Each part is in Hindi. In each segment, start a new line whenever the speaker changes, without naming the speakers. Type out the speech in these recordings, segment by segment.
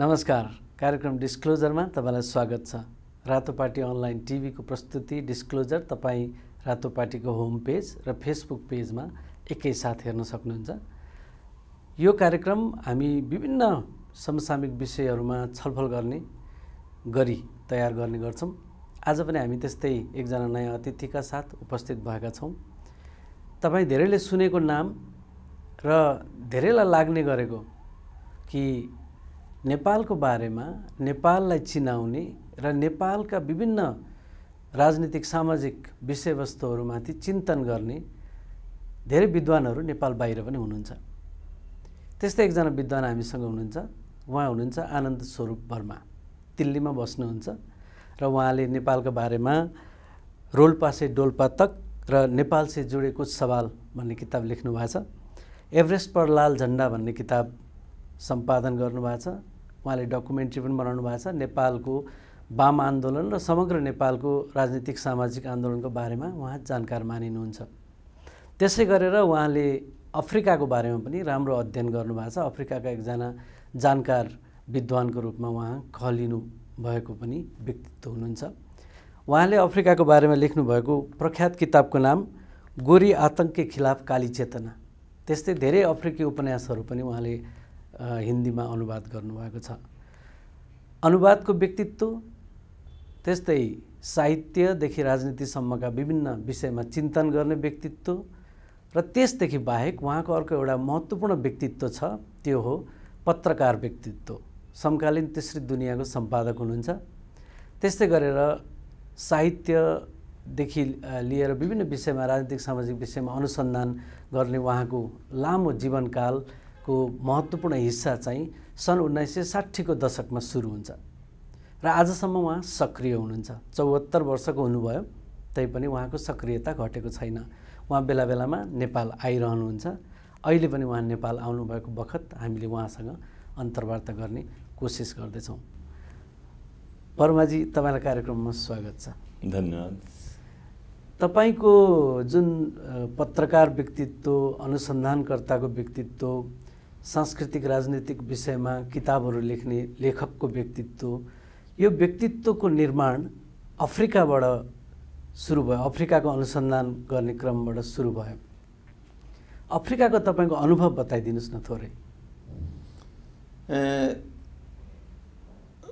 नमस्कार कार्यक्रम डिस्क्लोजरमा तपाईँलाई स्वागत छ रातो पार्टी अनलाइन टिभीको प्रस्तुति डिस्क्लोजर तपाईँ रातो पार्टीको होम पेज र फेसबुक पेजमा एकैसाथ हेर्न सक्नुहुन्छ यो कार्यक्रम हामी विभिन्न समसामिक विषयहरूमा छलफल गर्ने गरी तयार गर्ने गर्छौँ आज पनि हामी त्यस्तै एकजना नयाँ अतिथिका साथ उपस्थित भएका छौँ तपाईँ धेरैले सुनेको नाम र धेरैलाई लाग्ने गरेको कि नेपालको बारेमा नेपाललाई चिनाउने र नेपालका विभिन्न राजनीतिक सामाजिक विषयवस्तुहरूमाथि चिन्तन गर्ने धेरै विद्वानहरू नेपाल बाहिर पनि हुनुहुन्छ त्यस्तै एकजना विद्वान हामीसँग हुनुहुन्छ उहाँ हुनुहुन्छ आनन्द स्वरूप वर्मा दिल्लीमा बस्नुहुन्छ र उहाँले नेपालको बारेमा रोल्पा से डोल्पा तक र नेपाल से जोडे सवाल भन्ने किताब लेख्नु भएको छ एभरेस्ट पर लाल झन्डा भन्ने किताब सम्पादन गर्नुभएको छ उहाँले डकुमेन्ट्री पनि बनाउनु भएको छ नेपालको वाम आन्दोलन र समग्र नेपालको राजनीतिक सामाजिक आन्दोलनको बारेमा उहाँ जानकार मानिनुहुन्छ त्यसै गरेर उहाँले अफ्रिकाको बारेमा पनि राम्रो अध्ययन गर्नुभएको छ अफ्रिकाका एकजना जानकार विद्वानको रूपमा उहाँ खलिनु भएको पनि व्यक्तित्व हुनुहुन्छ उहाँले अफ्रिकाको बारेमा लेख्नुभएको प्रख्यात किताबको नाम गोरी आतङ्कके खिलाफ काली चेतना त्यस्तै धेरै अफ्रिकी उपन्यासहरू पनि उहाँले हिन्दीमा अनुवाद गर्नुभएको छ अनुवादको व्यक्तित्व त्यस्तै साहित्यदेखि राजनीतिसम्मका विभिन्न विषयमा चिन्तन गर्ने व्यक्तित्व र त्यसदेखि बाहेक उहाँको अर्को एउटा महत्त्वपूर्ण व्यक्तित्व छ त्यो हो पत्रकार व्यक्तित्व समकालीन तेस्री दुनियाँको सम्पादक हुनुहुन्छ त्यस्तै गरेर साहित्यदेखि लिएर विभिन्न विषयमा राजनीतिक सामाजिक विषयमा अनुसन्धान गर्ने उहाँको लामो जीवनकाल को महत्त्वपूर्ण हिस्सा चाहिँ सन् उन्नाइस सय साठीको दशकमा सुरु हुन्छ र आजसम्म उहाँ सक्रिय हुनुहुन्छ चौहत्तर वर्षको हुनुभयो तैपनि उहाँको सक्रियता घटेको छैन उहाँ बेला बेलामा नेपाल आइरहनुहुन्छ अहिले पनि उहाँ नेपाल आउनुभएको बखत हामीले उहाँसँग अन्तर्वार्ता गर्ने कोसिस गर्दैछौँ परमाजी तपाईँलाई कार्यक्रममा स्वागत छ धन्यवाद तपाईँको जुन पत्रकार व्यक्तित्व अनुसन्धानकर्ताको व्यक्तित्व सांस्कृतिक राजनीतिक विषय में किताब लेखने लेखक को व्यक्तित्व यह व्यक्तित्व को निर्माण अफ्रीका अफ्रिकाबाट सुरु भयो अफ्रिकाको अनुसन्धान गर्ने क्रमबाट सुरु का तब को अनुभव बताइन न थोरै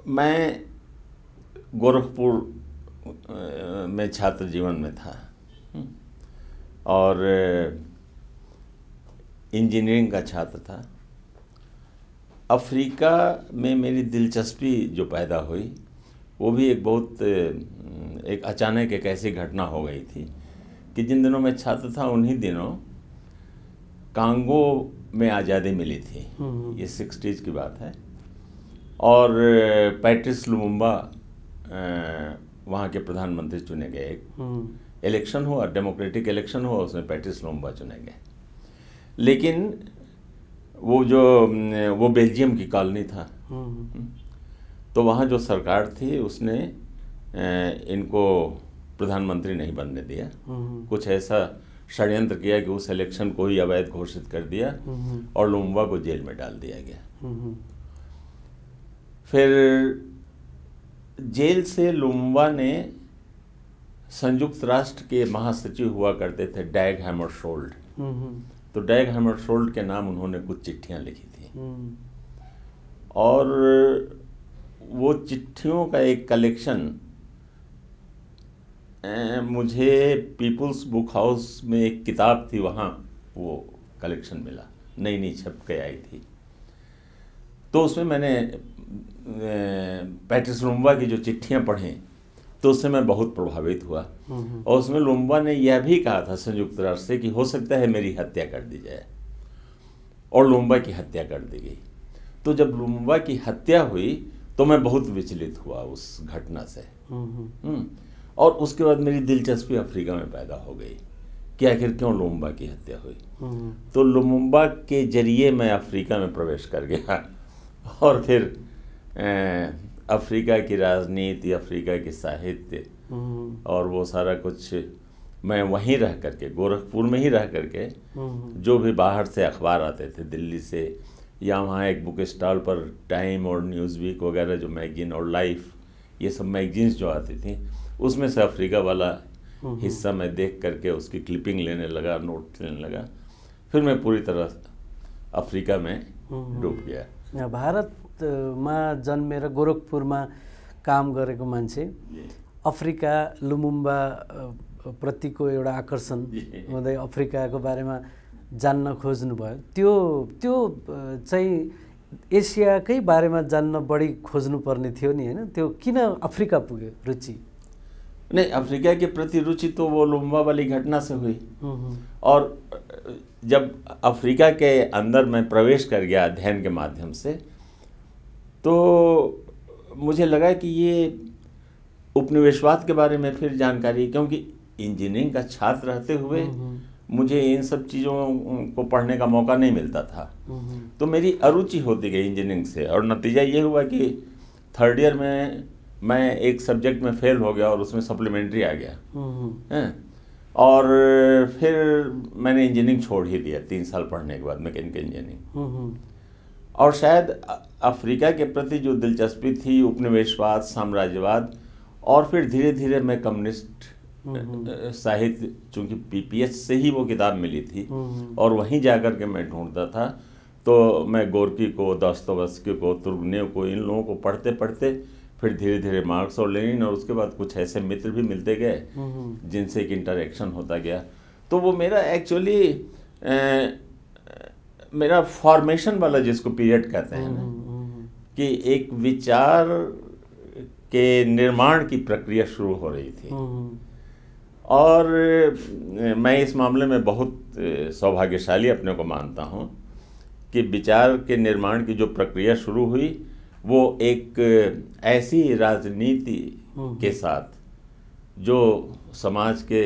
मैं गोरखपुर में छात्र जीवन में था और इंजीनियरिंग का छात्र था अफ्रीका में मेरी दिलचस्पी जो पैदा हुई वो भी एक बहुत एक अचानक एक ऐसी घटना हो गई थी कि जिन दिनों मैं छात्र था उन्हीं दिनों कांगो में आज़ादी मिली थी हम्म। ये सिक्सटीज़ की बात है और पैट्रिस लुमुम्बा वहाँ के प्रधानमंत्री चुने गए एक हम्म। इलेक्शन हुआ डेमोक्रेटिक इलेक्शन हुआ उसमें पैट्रिस लुम्बा चुने गए लेकिन वो जो वो बेल्जियम की कॉलोनी था हम्म। तो वहाँ जो सरकार थी उसने इनको प्रधानमंत्री नहीं बनने दिया हम्म। कुछ ऐसा षड्यंत्र किया कि उस इलेक्शन को ही अवैध घोषित कर दिया हम्म। और लुम्बा को जेल में डाल दिया गया फिर जेल से लुम्बा ने संयुक्त राष्ट्र के महासचिव हुआ करते थे डैग शोल्ड तो डैग शोल्ड के नाम उन्होंने कुछ चिट्ठियाँ लिखी
थी हम्म।
और वो चिट्ठियों का एक कलेक्शन मुझे पीपल्स बुक हाउस में एक किताब थी वहाँ वो कलेक्शन मिला नई नई छप के आई थी तो उसमें मैंने पैट्रिस रुम्बा की जो चिट्ठियाँ पढ़ी तो उससे मैं बहुत प्रभावित हुआ और उसमें लुम्बा ने यह भी कहा था संयुक्त राष्ट्र से कि हो सकता है मेरी हत्या कर दी जाए और लुम्बा की हत्या कर दी गई तो जब लुम्बा की हत्या हुई तो मैं बहुत विचलित हुआ उस घटना से हम्म। और उसके बाद मेरी दिलचस्पी अफ्रीका में पैदा हो गई कि आखिर क्यों लुम्बा की हत्या हुई तो लुम्बा के जरिए मैं अफ्रीका में प्रवेश कर गया और फिर अफ्रीका की राजनीति अफ्रीका की साहित्य हम्म। और वो सारा कुछ मैं वहीं रह करके गोरखपुर में ही रह करके हम्म। जो भी बाहर से अखबार आते थे दिल्ली से या वहाँ एक बुक स्टॉल पर टाइम और न्यूज़ वीक वगैरह जो मैगजीन और लाइफ ये सब मैगजीन्स जो आती थी उसमें से अफ्रीका वाला हम्म। हिस्सा मैं देख करके उसकी क्लिपिंग लेने लगा नोट लेने लगा फिर मैं पूरी तरह अफ्रीका में डूब गया
भारतमा जन्मेर गोरखपुरमा काम गरेको मान्छे अफ्रिका लुमुम्बा को एउटा आकर्षण हुँदै अफ्रिकाको बारेमा जान्न खोज्नुभयो त्यो त्यो uh, चाहिँ एसियाकै बारेमा जान्न बढी खोज्नुपर्ने थियो नि होइन त्यो किन अफ्रिका पुग्यो रुचि नहीं अफ्रीका के प्रति रुचि तो वो लुम्बा वाली घटना से हुई
और uh, जब अफ्रीका के अंदर मैं प्रवेश कर गया अध्ययन के माध्यम से तो मुझे लगा कि ये उपनिवेशवाद के बारे में फिर जानकारी क्योंकि इंजीनियरिंग का छात्र रहते हुए हम्म, हम्म। मुझे इन सब चीज़ों को पढ़ने का मौका नहीं मिलता था हम्म, तो मेरी अरुचि होती गई इंजीनियरिंग से और नतीजा ये हुआ कि थर्ड ईयर में मैं एक सब्जेक्ट में फेल हो गया और उसमें सप्लीमेंट्री आ गया है और फिर मैंने इंजीनियरिंग छोड़ ही दिया तीन साल पढ़ने के बाद मैकेनिकल
इंजीनियरिंग
और शायद अफ्रीका के प्रति जो दिलचस्पी थी उपनिवेशवाद साम्राज्यवाद और फिर धीरे धीरे मैं कम्युनिस्ट साहित्य चूंकि पीपीएस से ही वो किताब मिली थी और वहीं जाकर के मैं ढूंढता था तो मैं गोरकी को दस्तोवस्की को तुर्गनेव को इन लोगों को पढ़ते पढ़ते फिर धीरे धीरे मार्क्स और लेनिन और उसके बाद कुछ ऐसे मित्र भी मिलते गए जिनसे एक इंटरेक्शन होता गया तो वो मेरा एक्चुअली मेरा फॉर्मेशन वाला जिसको पीरियड कहते हैं कि एक विचार के निर्माण की प्रक्रिया शुरू हो रही थी हम्म, हम्म। और मैं इस मामले में बहुत सौभाग्यशाली अपने को मानता हूँ कि विचार के निर्माण की जो प्रक्रिया शुरू हुई वो एक ऐसी राजनीति हम्म, के साथ जो समाज के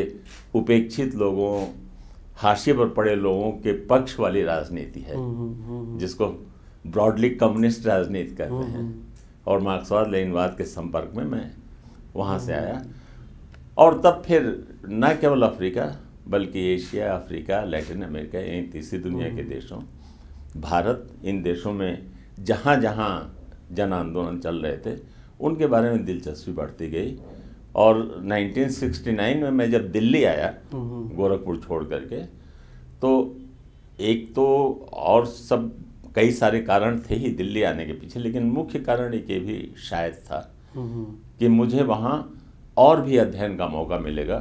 उपेक्षित लोगों हाशिए पर पड़े लोगों के पक्ष वाली राजनीति है जिसको ब्रॉडली कम्युनिस्ट राजनीति कहते हैं और मार्क्सवाद लेनवाद के संपर्क में मैं वहाँ से आया और तब फिर न केवल अफ्रीका बल्कि एशिया अफ्रीका लैटिन अमेरिका यानी तीसरी दुनिया के हम्म। देशों भारत इन देशों में जहाँ जहाँ जन आंदोलन चल रहे थे उनके बारे में दिलचस्पी बढ़ती गई और 1969 में मैं जब दिल्ली आया हम्म। गोरखपुर छोड़ करके तो एक तो और सब कई सारे कारण थे ही दिल्ली आने के पीछे लेकिन मुख्य कारण ये भी शायद था कि मुझे वहाँ और भी अध्ययन का मौका मिलेगा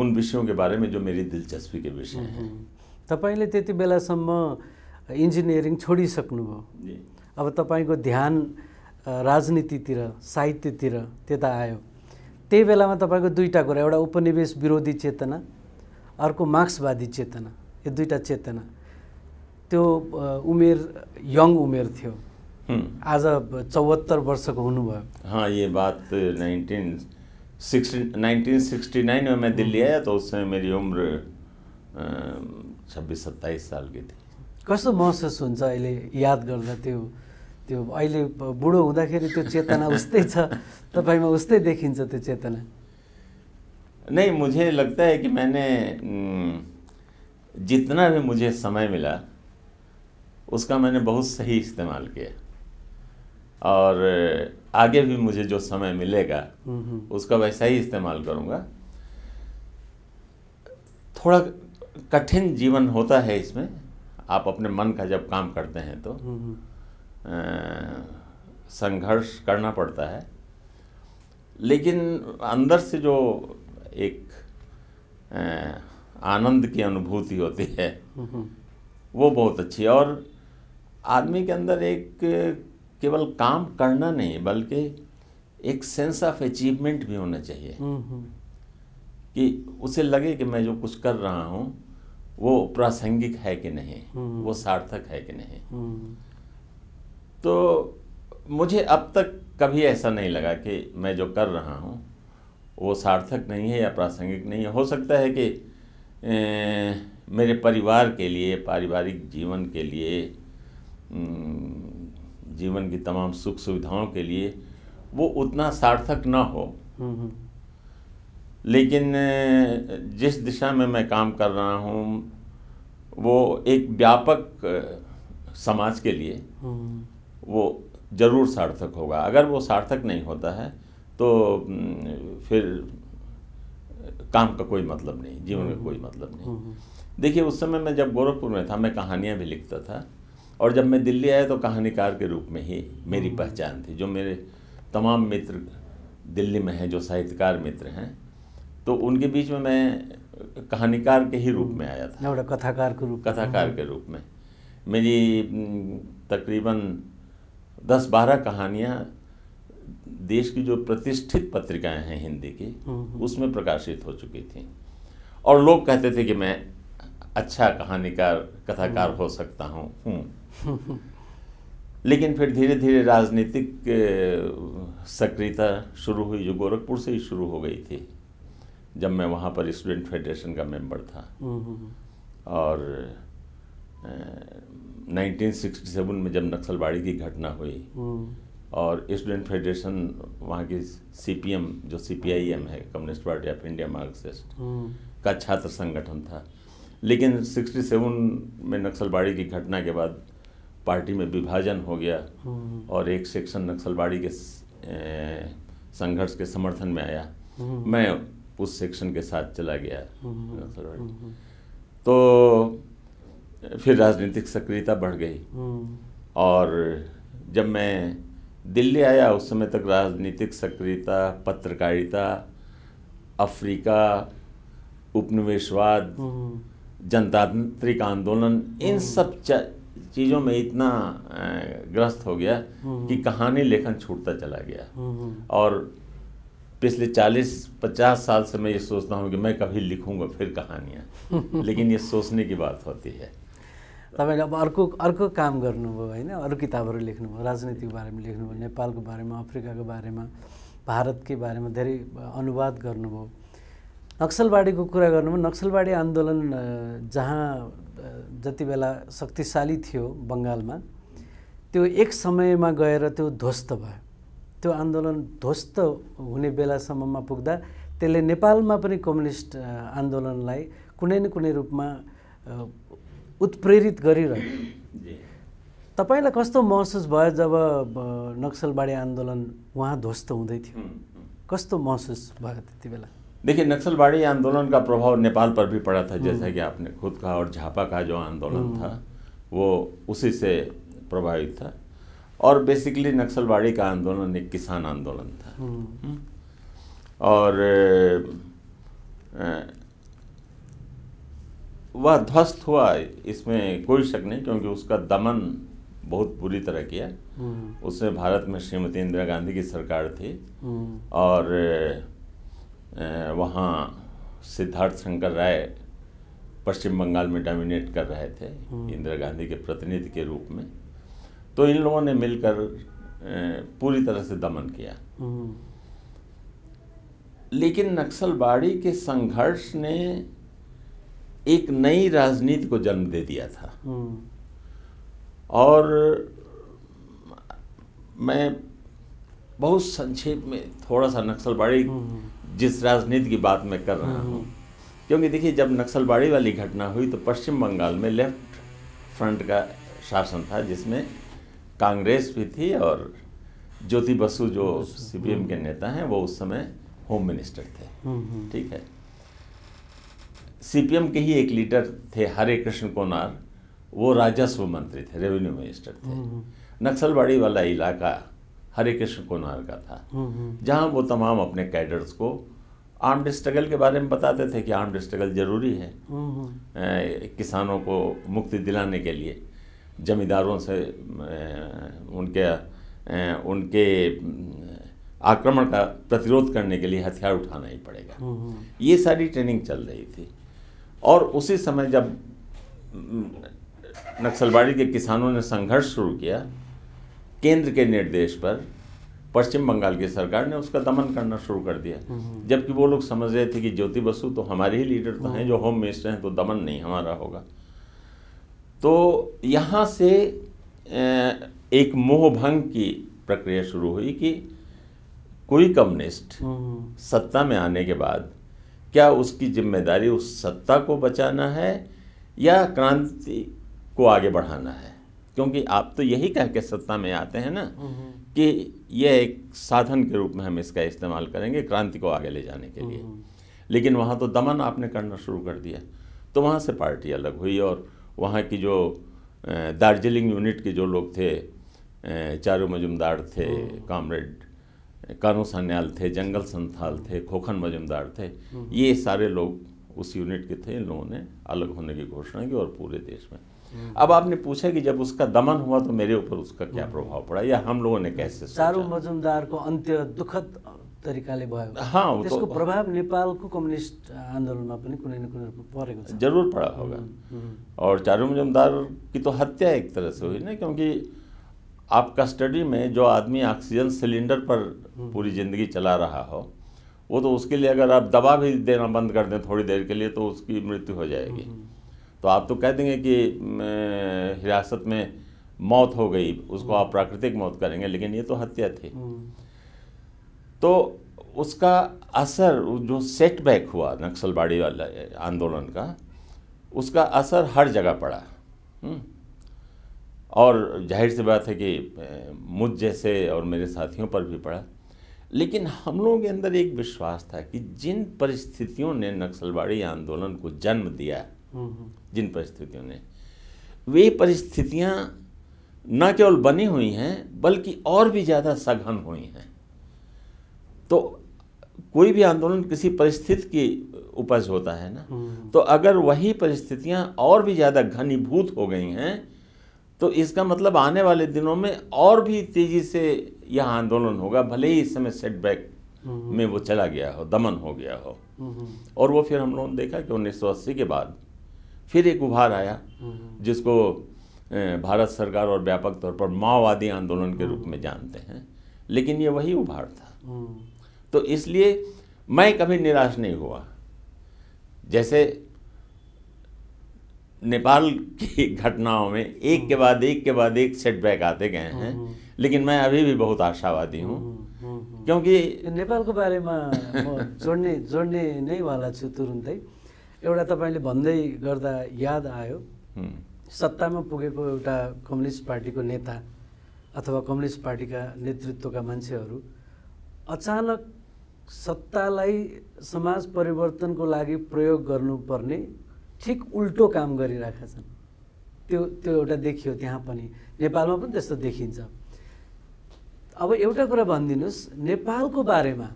उन विषयों के बारे में जो मेरी दिलचस्पी के विषय हैं
तपाईँले त्यति बेलासम्म इन्जिनियरिङ छोडिसक्नुभयो अब तपाईँको ध्यान राजनीतितिर साहित्यतिर त्यता आयो त्यही बेलामा तपाईँको दुईवटा कुरा एउटा उपनिवेश विरोधी चेतना अर्को मार्क्सवादी चेतना यो दुईवटा चेतना त्यो उमेर यङ उमेर थियो आज चौहत्तर वर्षको हुनुभयो
हाँ यो बात नाइनटीन नाइनटीन सिक्सटी नाइन में मैं दिल्ली आया तो उस समय मेरी उम्र छब्बिस सत्ताइस साल की थी
कस्तो महसुस हुन्छ अहिले याद गर्दा त्यो त्यो अहिले बुढो हुँदाखेरि त्यो चेतना उस्तै छ तपाईँमा उस्तै देखिन्छ त्यो चेतना
नहीं मुझे लगता है कि मैंने जितना भी मुझे समय मिला उसका मैंने बहुत सही इस्तेमाल किया और आगे भी मुझे जो समय मिलेगा उसका वैसा ही इस्तेमाल करूँगा थोड़ा कठिन जीवन होता है इसमें आप अपने मन का जब काम करते हैं तो संघर्ष करना पड़ता है लेकिन अंदर से जो एक आनंद की अनुभूति होती है वो बहुत अच्छी है और आदमी के अंदर एक केवल काम करना नहीं बल्कि एक सेंस ऑफ अचीवमेंट भी होना चाहिए हम्म, हम्म। कि उसे लगे कि मैं जो कुछ कर रहा हूँ वो प्रासंगिक है कि नहीं हम्म। वो सार्थक है कि नहीं तो मुझे अब तक कभी ऐसा नहीं लगा कि मैं जो कर रहा हूँ वो सार्थक नहीं है या प्रासंगिक नहीं है हो सकता है कि ए, मेरे परिवार के लिए पारिवारिक जीवन के लिए हम्म, जीवन की तमाम सुख सुविधाओं के लिए वो उतना सार्थक ना हो हम्म, हम्म। लेकिन जिस दिशा में मैं काम कर रहा हूँ वो एक व्यापक समाज के लिए
वो
ज़रूर सार्थक होगा अगर वो सार्थक नहीं होता है तो फिर काम का कोई मतलब नहीं जीवन का कोई मतलब नहीं देखिए उस समय मैं जब गोरखपुर में था मैं कहानियाँ भी लिखता था और जब मैं दिल्ली आया तो कहानीकार के रूप में ही मेरी हम्म। पहचान थी जो मेरे तमाम मित्र दिल्ली में हैं जो साहित्यकार मित्र हैं तो उनके बीच में मैं कहानीकार के ही रूप में आया
था कथाकार के रूप कथाकार के
रूप में हम्म। मेरी तकरीबन दस बारह कहानियाँ देश की जो प्रतिष्ठित पत्रिकाएं हैं हिंदी की हम्म, उसमें प्रकाशित हो चुकी थी और लोग कहते थे कि मैं अच्छा कहानीकार कथाकार हम्म। हो सकता हूँ
हम्म।
लेकिन फिर धीरे धीरे राजनीतिक सक्रियता शुरू हुई जो गोरखपुर से ही शुरू हो गई थी जब मैं वहाँ पर स्टूडेंट फेडरेशन का मेंबर था हम्म, और 1967 में जब नक्सलबाड़ी की घटना हुई और स्टूडेंट फेडरेशन वहाँ की सीपीएम जो सीपीआईएम है कम्युनिस्ट पार्टी ऑफ इंडिया मार्क्सिस्ट का छात्र संगठन था लेकिन 67 में नक्सलबाड़ी की घटना के बाद पार्टी में विभाजन हो गया हम्म। और एक सेक्शन नक्सलबाड़ी के संघर्ष के समर्थन में आया हम्म। मैं उस सेक्शन के साथ चला गया हम्म। नक्सलबाड़ी तो फिर राजनीतिक सक्रियता बढ़ गई और जब मैं दिल्ली आया उस समय तक राजनीतिक सक्रियता पत्रकारिता अफ्रीका उपनिवेशवाद जनतांत्रिक आंदोलन इन हम्म। सब चीज़ों में इतना ग्रस्त हो गया हम्म। कि कहानी लेखन छूटता चला गया हम्म, और पिछले 40-50 साल से मैं ये सोचता हूँ कि मैं कभी लिखूँगा फिर कहानियाँ लेकिन ये सोचने की बात होती है
तब अब अर्को अर्को काम किताब राजनीति के बारे में अरू के बारे में अफ्रीका के बारे में भारत के बारे में धेरे अनुवाद करू नक्सलवाडीको कुरा गर्नुमा नक्सलवाडी आन्दोलन जहाँ जति बेला शक्तिशाली थियो बङ्गालमा त्यो एक समयमा गएर त्यो ध्वस्त भयो त्यो आन्दोलन ध्वस्त हुने बेलासम्ममा पुग्दा त्यसले नेपालमा पनि कम्युनिस्ट आन्दोलनलाई कुनै न कुनै रूपमा उत्प्रेरित गरिरह्यो तपाईँलाई कस्तो महसुस भयो जब नक्सलबाडी आन्दोलन उहाँ ध्वस्त हुँदै थियो कस्तो महसुस भयो त्यति बेला
देखिए नक्सलवाड़ी आंदोलन का प्रभाव नेपाल पर भी पड़ा था जैसा हम्म। कि आपने खुद कहा और झापा का जो आंदोलन हम्म। था वो उसी से प्रभावित था और बेसिकली नक्सलवाड़ी का आंदोलन एक किसान आंदोलन
था हम्म।
और वह ध्वस्त हुआ इसमें कोई शक नहीं क्योंकि उसका दमन बहुत बुरी तरह किया उसमें भारत में श्रीमती इंदिरा गांधी की सरकार थी और वहाँ सिद्धार्थ शंकर राय पश्चिम बंगाल में डोमिनेट कर रहे थे हम्म। इंदिरा गांधी के प्रतिनिधि के रूप में तो इन लोगों ने मिलकर पूरी तरह से दमन किया हम्म। लेकिन नक्सलबाड़ी के संघर्ष ने एक नई राजनीति को जन्म दे दिया था हम्म। और मैं बहुत संक्षेप में थोड़ा सा नक्सलबाड़ी जिस राजनीति की बात मैं कर रहा हाँ, हूँ हाँ। क्योंकि देखिए जब नक्सलबाड़ी वाली घटना हुई तो पश्चिम बंगाल में लेफ्ट फ्रंट का शासन था जिसमें कांग्रेस भी थी और ज्योति बसु जो सीपीएम हाँ। के नेता हैं वो उस समय होम मिनिस्टर थे हम्म, हम्म। ठीक है सीपीएम के ही एक लीडर थे हरे कृष्ण कोनार वो राजस्व मंत्री थे रेवेन्यू मिनिस्टर थे हम्म, नक्सलबाड़ी वाला इलाका हरे कृष्ण कोनार का था हम्म, हम्म। जहाँ वो तमाम अपने कैडर्स को आर्म्ड स्ट्रगल के बारे में बताते थे कि आर्म्ड स्ट्रगल ज़रूरी है हम्म, किसानों को मुक्ति दिलाने के लिए जमींदारों से उनके उनके आक्रमण का प्रतिरोध करने के लिए हथियार उठाना ही पड़ेगा ये सारी ट्रेनिंग चल रही थी और उसी समय जब नक्सलबाड़ी के किसानों ने संघर्ष शुरू किया केंद्र के निर्देश पर पश्चिम बंगाल की सरकार ने उसका दमन करना शुरू कर दिया हम्म, हम्म। जबकि वो लोग समझ रहे थे कि ज्योति बसु तो हमारे ही लीडर तो हाँ। हैं जो होम मिनिस्टर हैं तो दमन नहीं हमारा होगा तो यहाँ से एक मोहभंग की प्रक्रिया शुरू हुई कि कोई कम्युनिस्ट हम्म, सत्ता में आने के बाद क्या उसकी जिम्मेदारी उस सत्ता को बचाना है या क्रांति को आगे बढ़ाना है क्योंकि आप तो यही कह के सत्ता में आते हैं ना हम्म, हम्म। कि यह एक साधन के रूप में हम इसका इस्तेमाल करेंगे क्रांति को आगे ले जाने के लिए हम्म, लेकिन वहाँ तो दमन आपने करना शुरू कर दिया तो वहाँ से पार्टी अलग हुई और वहाँ की जो दार्जिलिंग यूनिट के जो लोग थे चारू मजुमदार थे कामरेड कानू सान्याल थे जंगल संथाल थे खोखन मजुमदार थे ये सारे लोग उस यूनिट के थे इन लोगों ने अलग होने की घोषणा की और पूरे देश में हम्म। अब आपने पूछा कि जब उसका दमन हुआ तो मेरे ऊपर उसका क्या हम्म। प्रभाव पड़ा या हम लोगों ने कैसे
चारू मजुमदारको अन्त्य दुःखद तरिकाले भयो हाँ तो- त्यसको प्रभाव नेपालको कम्युनिस्ट आन्दोलनमा पनि कुनै न कुनै परेको छ जरुर पड़ा होगा हम्म,
और चारू मजुमदार की तो हत्या एक तरह से हुई ना क्योंकि आप कस्टडी में जो आदमी ऑक्सीजन सिलेंडर पर पूरी ज़िंदगी चला रहा हो वो तो उसके लिए अगर आप दवा भी देना बंद कर दें थोड़ी देर के लिए तो उसकी मृत्यु हो जाएगी तो आप तो कह देंगे कि हिरासत में मौत हो गई उसको आप प्राकृतिक मौत करेंगे लेकिन ये तो हत्या थी हम्म। तो उसका असर जो सेटबैक हुआ नक्सलबाड़ी वाला आंदोलन का उसका असर हर जगह पड़ा हम्म। और जाहिर सी बात है कि मुझ जैसे और मेरे साथियों पर भी पड़ा लेकिन हम लोगों के अंदर एक विश्वास था कि जिन परिस्थितियों ने नक्सलबाड़ी आंदोलन को जन्म दिया है जिन परिस्थितियों ने वे परिस्थितियाँ न केवल बनी हुई हैं बल्कि और भी ज़्यादा सघन हुई हैं तो कोई भी आंदोलन किसी परिस्थिति की उपज होता है ना हम्म। तो अगर वही परिस्थितियाँ और भी ज़्यादा घनीभूत हो गई हैं तो इसका मतलब आने वाले दिनों में और भी तेज़ी से यह आंदोलन होगा भले ही इस समय सेटबैक हम्म। में वो चला गया हो दमन हो गया हो हम्म। और वो फिर हम लोगों ने देखा कि उन्नीस के बाद फिर एक उभार आया हम्म, हम्म। जिसको भारत सरकार और व्यापक तौर पर माओवादी आंदोलन के हम्म। रूप में जानते हैं लेकिन ये वही उभार था तो इसलिए मैं कभी निराश नहीं हुआ जैसे नेपाल की घटनाओं में एक के बाद एक के बाद एक सेटबैक आते गए हैं लेकिन मैं अभी भी बहुत आशावादी हूँ
क्योंकि नेपाल बारे में जोड़ने जोड़ने नहीं वाला छु ही एउटा तपाईँले भन्दै गर्दा याद आयो सत्तामा पुगेको एउटा कम्युनिस्ट पार्टीको नेता अथवा कम्युनिस्ट पार्टीका नेतृत्वका मान्छेहरू अचानक सत्तालाई समाज परिवर्तनको लागि प्रयोग गर्नुपर्ने ठिक उल्टो काम गरिरहेका छन् त्यो त्यो एउटा देखियो त्यहाँ पनि नेपालमा पनि त्यस्तो देखिन्छ अब एउटा कुरा भनिदिनुहोस् नेपालको बारेमा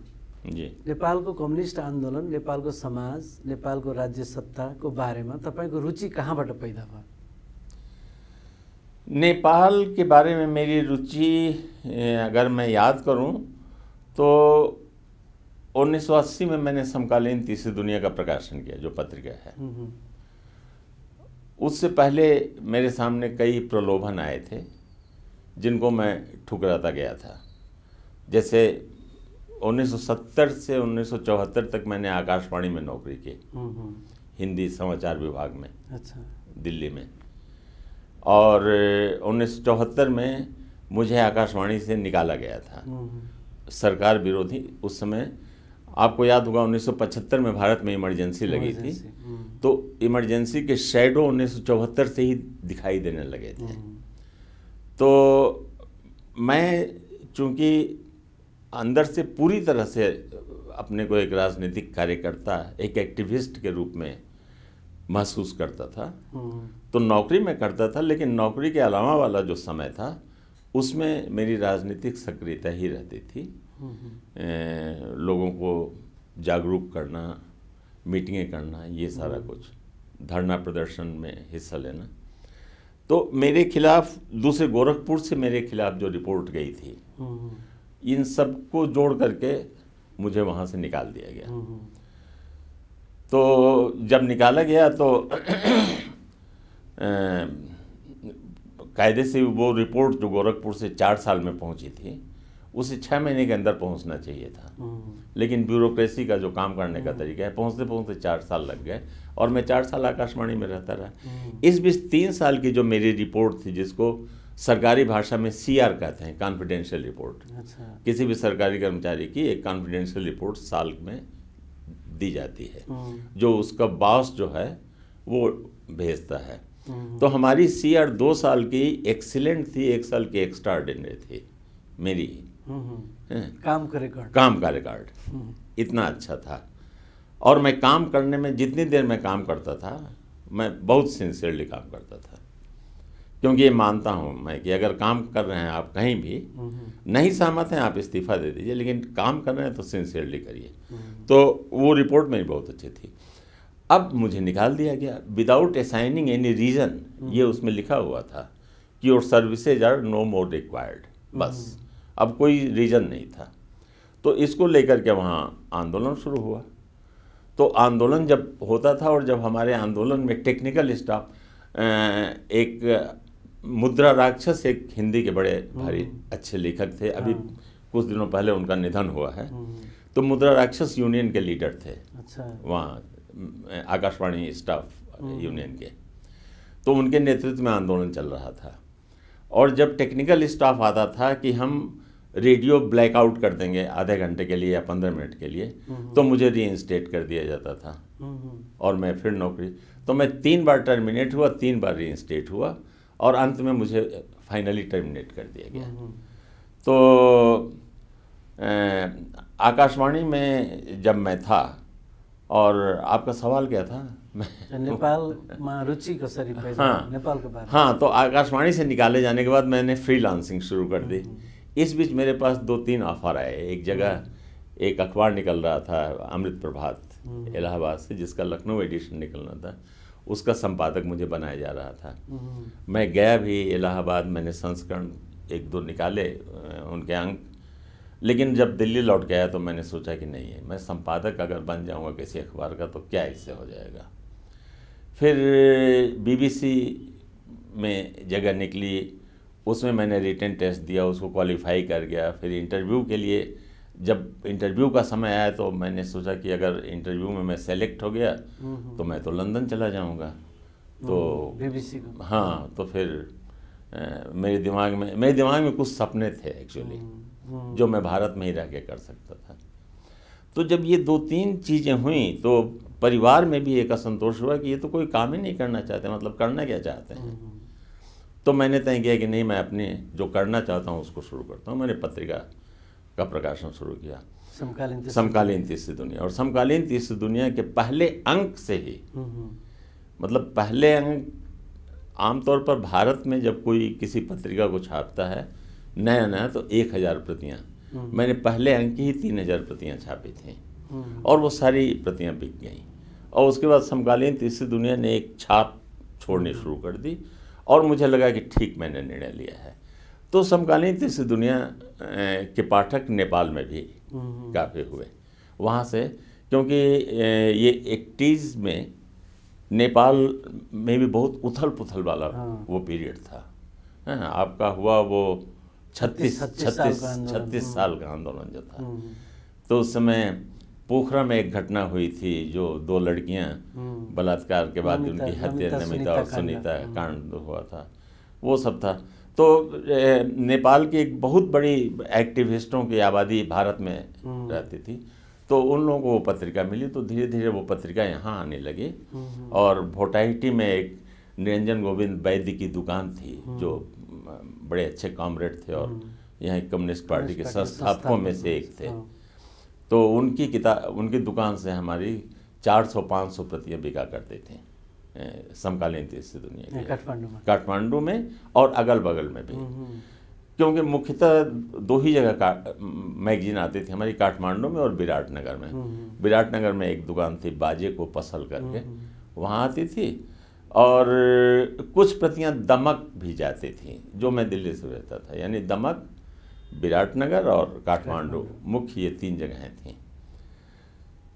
नेपाल को कम्युनिस्ट आंदोलन नेपाल को समाज नेपाल को राज्य सत्ता को बारे में बारेमा को रुचि बट पैदा भयो
नेपाल के बारे में मेरी रुचि अगर मैं याद करूं तो 1980 में मैंने समकालीन तीसरी दुनिया का प्रकाशन किया जो पत्रिका है
हम्म, हम्म।
उससे पहले मेरे सामने कई प्रलोभन आए थे जिनको मैं ठुकराता गया था जैसे 1970 से 1974 तक मैंने आकाशवाणी में नौकरी की हम्म, हम्म। हिंदी समाचार विभाग में अच्छा दिल्ली में और उन्नीस में मुझे आकाशवाणी से निकाला गया था हम्म, सरकार विरोधी उस समय आपको याद होगा 1975 में भारत में इमरजेंसी लगी थी तो इमरजेंसी के शेडो 1974 से ही दिखाई देने लगे थे तो मैं चूंकि अंदर से पूरी तरह से अपने को एक राजनीतिक कार्यकर्ता एक एक्टिविस्ट के रूप में महसूस करता था हम्म। तो नौकरी में करता था लेकिन नौकरी के अलावा वाला जो समय था उसमें मेरी राजनीतिक सक्रियता ही रहती थी हम्म। ए, लोगों को जागरूक करना मीटिंगें करना ये सारा हम्म। कुछ धरना प्रदर्शन में हिस्सा लेना तो मेरे खिलाफ दूसरे गोरखपुर से मेरे खिलाफ जो रिपोर्ट गई थी इन सब को जोड़ करके मुझे वहाँ से निकाल दिया गया हम्म, हम्म। तो जब निकाला गया तो कायदे से वो रिपोर्ट जो गोरखपुर से चार साल में पहुँची थी उसे छः महीने के अंदर पहुंचना चाहिए था हम्म, लेकिन ब्यूरोक्रेसी का जो काम करने का तरीका है पहुंचते पहुंचते चार साल लग गए और मैं चार साल आकाशवाणी में रहता रहा इस बीच तीन साल की जो मेरी रिपोर्ट थी जिसको सरकारी भाषा में सीआर कहते हैं कॉन्फिडेंशियल रिपोर्ट अच्छा। किसी भी सरकारी कर्मचारी की एक कॉन्फिडेंशियल रिपोर्ट साल में दी जाती है हम्म। जो उसका बॉस जो है वो भेजता है हम्म। तो हमारी सी आर दो साल की एक्सीलेंट थी एक साल की एक्स्ट्रा ऑर्डिनरी थी मेरी
हम्म,
काम का रिकॉर्ड काम का रिकॉर्ड इतना अच्छा था और मैं काम करने में जितनी देर मैं काम करता था मैं बहुत सिंसियरली काम करता था क्योंकि ये मानता हूँ मैं कि अगर काम कर रहे हैं आप कहीं भी नहीं सहमत हैं आप इस्तीफा दे दीजिए लेकिन काम कर रहे हैं तो सिंसियरली करिए तो वो रिपोर्ट मेरी बहुत अच्छी थी अब मुझे निकाल दिया गया विदाउट असाइनिंग एनी रीज़न ये उसमें लिखा हुआ था कि your services are no more required बस अब कोई रीज़न नहीं था तो इसको लेकर के वहाँ आंदोलन शुरू हुआ तो आंदोलन जब होता था और जब हमारे आंदोलन में टेक्निकल स्टाफ एक मुद्रा राक्षस एक हिंदी के बड़े भारी हम्म। अच्छे लेखक थे अभी हाँ। कुछ दिनों पहले उनका निधन हुआ है हम्म। तो मुद्रा राक्षस यूनियन के लीडर थे अच्छा वहाँ आकाशवाणी स्टाफ हम्म। यूनियन के तो उनके नेतृत्व में आंदोलन चल रहा था और जब टेक्निकल स्टाफ आता था कि हम रेडियो ब्लैकआउट कर देंगे आधे घंटे के लिए या पंद्रह मिनट के लिए तो मुझे रीइंस्टेट कर दिया जाता था और मैं फिर नौकरी तो मैं तीन बार टर्मिनेट हुआ तीन बार रीइंस्टेट हुआ और अंत में मुझे फाइनली टर्मिनेट कर दिया गया हम्म, हम्म। तो आकाशवाणी में जब मैं था और आपका सवाल क्या था
नेपाल रुचि को हाँ नेपाल के बारे हाँ
तो आकाशवाणी से निकाले जाने के बाद मैंने फ्रीलांसिंग शुरू कर दी हम्म, इस बीच मेरे पास दो तीन ऑफर आए एक जगह एक अखबार निकल रहा था अमृत प्रभात इलाहाबाद से जिसका लखनऊ एडिशन निकलना था उसका संपादक मुझे बनाया जा रहा था हम्म। मैं गया भी इलाहाबाद मैंने संस्करण एक दो निकाले उनके अंक लेकिन जब दिल्ली लौट गया तो मैंने सोचा कि नहीं है मैं संपादक अगर बन जाऊंगा किसी अखबार का तो क्या इससे हो जाएगा फिर बीबीसी में जगह निकली उसमें मैंने रिटर्न टेस्ट दिया उसको क्वालिफाई कर गया फिर इंटरव्यू के लिए जब इंटरव्यू का समय आया तो मैंने सोचा कि अगर इंटरव्यू में मैं सेलेक्ट हो गया हम्म, हम्म। तो मैं तो लंदन चला जाऊंगा हम्म, तो बीबीसी हाँ तो फिर मेरे दिमाग में मेरे दिमाग में कुछ सपने थे एक्चुअली जो मैं भारत में ही रह के कर सकता था तो जब ये दो तीन चीज़ें हुई तो परिवार में भी एक असंतोष हुआ कि ये तो कोई काम ही नहीं करना चाहते मतलब करना क्या चाहते हैं तो मैंने तय किया कि नहीं मैं अपने जो करना चाहता हूँ उसको शुरू करता हूँ मैंने पत्रिका का प्रकाशन शुरू किया समकालीन समकालीन तीसरी दुनिया और समकालीन तीसरी दुनिया के पहले अंक से ही हम्म, हम्म। मतलब पहले अंक आमतौर पर भारत में जब कोई किसी पत्रिका को छापता है नया नया तो एक हज़ार प्रतियां हम्म। मैंने पहले अंक की ही तीन हज़ार प्रतियां छापी थी और वो सारी प्रतियां बिक गई और उसके बाद समकालीन तीसरी दुनिया ने एक छाप छोड़नी शुरू कर दी और मुझे लगा कि ठीक मैंने निर्णय लिया है तो समकालीन तीसरी दुनिया के पाठक नेपाल में भी हम्म। काफ़ी हुए वहाँ से क्योंकि ये एक्टीज में नेपाल में भी बहुत उथल पुथल वाला हाँ। वो पीरियड था आपका हुआ वो छत्तीस छत्तीस छत्तीस हम्म। साल का आंदोलन जो था हम्म। तो उस समय पोखरा में एक घटना हुई थी जो दो लड़कियां बलात्कार के बाद उनकी हत्या नमिता और सुनीता कांड हुआ था वो सब था तो नेपाल की एक बहुत बड़ी एक्टिविस्टों की आबादी भारत में हम्म। रहती थी तो उन लोगों को वो पत्रिका मिली तो धीरे धीरे वो पत्रिका यहाँ आने लगी हम्म, हम्म। और भोटाइटी में एक निरंजन गोविंद वैद्य की दुकान थी जो बड़े अच्छे कॉमरेड थे और यहाँ कम्युनिस्ट पार्टी के संस्थापकों में से एक थे तो उनकी किताब उनकी दुकान से हमारी 400-500 प्रतियाँ बिका करते थे समकालीन देश से दुनिया की काठमांडू में काठमांडू में और अगल बगल में भी हम्म, हम्म। क्योंकि मुख्यतः दो ही जगह का मैगजीन आती थी हमारी काठमांडू में और विराट नगर में हम्म, विराट नगर में एक दुकान थी बाजे को पसल करके वहाँ आती थी और कुछ प्रतियां दमक भी जाती थी जो मैं दिल्ली से रहता था यानी दमक विराट नगर और काठमांडू मुख्य ये तीन जगहें थीं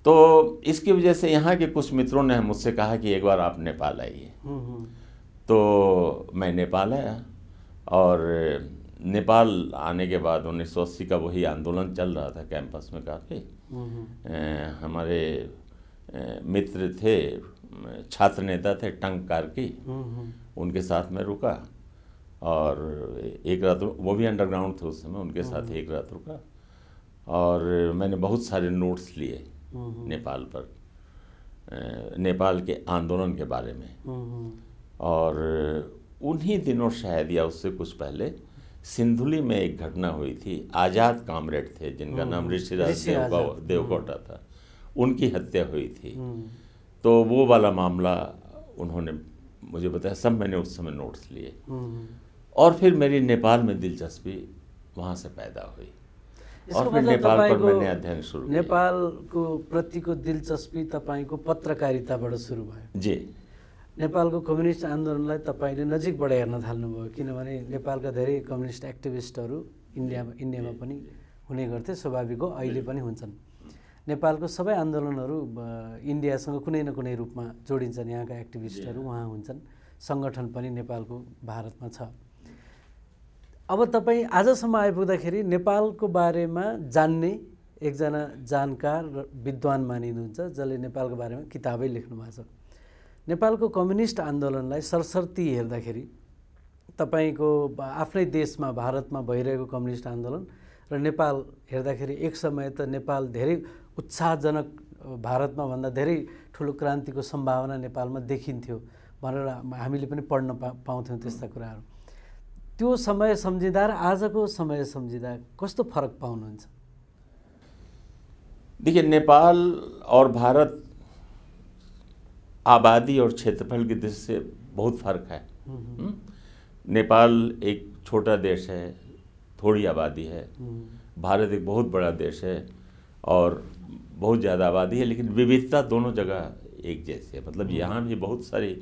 तो इसकी वजह से यहाँ के कुछ मित्रों ने मुझसे कहा कि एक बार आप नेपाल आइए हम्म, हम्म। तो मैं नेपाल आया और नेपाल आने के बाद उन्नीस सौ अस्सी का वही आंदोलन चल रहा था कैंपस में काफ़ी हम्म, हमारे मित्र थे छात्र नेता थे टंग की उनके साथ मैं रुका और एक रात वो भी अंडरग्राउंड थे उस समय उनके साथ एक रात रुका और मैंने बहुत सारे नोट्स लिए हम्म। नेपाल पर नेपाल के आंदोलन के बारे में हम्म। और उन्हीं दिनों शायद या उससे कुछ पहले सिंधुली में एक घटना हुई थी आज़ाद कामरेड थे जिनका नाम हम्म। ऋषिराज देवकोटा था उनकी हत्या हुई थी तो वो वाला मामला उन्होंने मुझे बताया सब मैंने उस समय नोट्स लिए और फिर मेरी नेपाल में दिलचस्पी वहाँ से पैदा हुई नेपालको
प्रतिको दिलचस्पी तपाईँको पत्रकारिताबाट सुरु भयो जी नेपालको कम्युनिस्ट आन्दोलनलाई तपाईँले नजिकबाट हेर्न थाल्नुभयो किनभने नेपालका धेरै कम्युनिस्ट एक्टिभिस्टहरू इन्डियामा इन्डियामा पनि हुने गर्थे स्वाभाविक हो अहिले पनि हुन्छन् नेपालको सबै आन्दोलनहरू इन्डियासँग कुनै न कुनै रूपमा जोडिन्छन् यहाँका एक्टिभिस्टहरू उहाँ हुन्छन् सङ्गठन पनि नेपालको भारतमा छ अब तपाईँ आजसम्म आइपुग्दाखेरि नेपालको बारेमा जान्ने एकजना जानकार र विद्वान मानिनुहुन्छ जसले नेपालको बारेमा किताबै लेख्नु भएको छ नेपालको कम्युनिस्ट आन्दोलनलाई सरसर्ती हेर्दाखेरि तपाईँको आफ्नै देशमा भारतमा भइरहेको कम्युनिस्ट आन्दोलन र नेपाल हेर्दाखेरि एक समय त नेपाल धेरै उत्साहजनक भारतमा भन्दा धेरै ठुलो क्रान्तिको सम्भावना नेपालमा देखिन्थ्यो भनेर हामीले पनि पढ्न पा पाउँथ्यौँ त्यस्ता कुराहरू त्यो समय सम्झिँदा र आजको समय सम्झिँदा कस्तो फरक पाउनुहुन्छ
देखिए नेपाल और भारत आबादी और क्षेत्रफल की दृष्टि से बहुत फर्क है हम्म। नेपाल एक छोटा देश है थोड़ी आबादी है हम्म। भारत एक बहुत बड़ा देश है और बहुत ज़्यादा आबादी है लेकिन विविधता दोनों जगह एक जैसी है मतलब हम्म। यहाँ भी बहुत सारी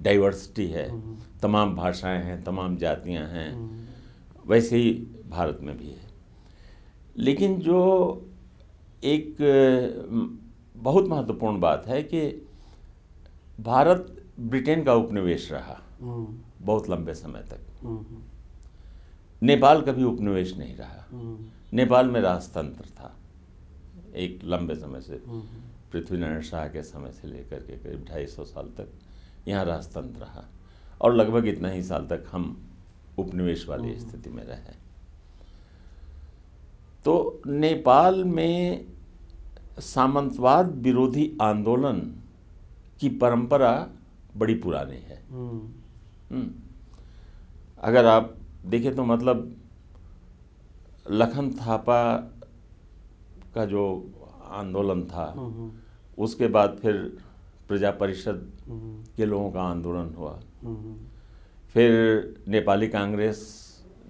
डाइवर्सिटी है हम्म। तमाम भाषाएं हैं तमाम जातियां हैं हम्म। वैसे ही भारत में भी है लेकिन जो एक बहुत महत्वपूर्ण बात है कि भारत ब्रिटेन का उपनिवेश रहा हम्म। बहुत लंबे समय तक नेपाल कभी उपनिवेश नहीं रहा नेपाल में राजतंत्र था एक लंबे समय से पृथ्वीनारायण शाह के समय से लेकर के करीब ढाई सौ साल तक यहाँ राजतंत्र रहा और लगभग इतना ही साल तक हम उपनिवेश वाली हम्म। स्थिति में रहे तो नेपाल में सामंतवाद विरोधी आंदोलन की परंपरा बड़ी पुरानी है हम्म। हम्म। अगर आप देखें तो मतलब लखन थापा का जो आंदोलन था उसके बाद फिर प्रजा परिषद हम्म। के लोगों का आंदोलन हुआ हम्म। फिर नेपाली कांग्रेस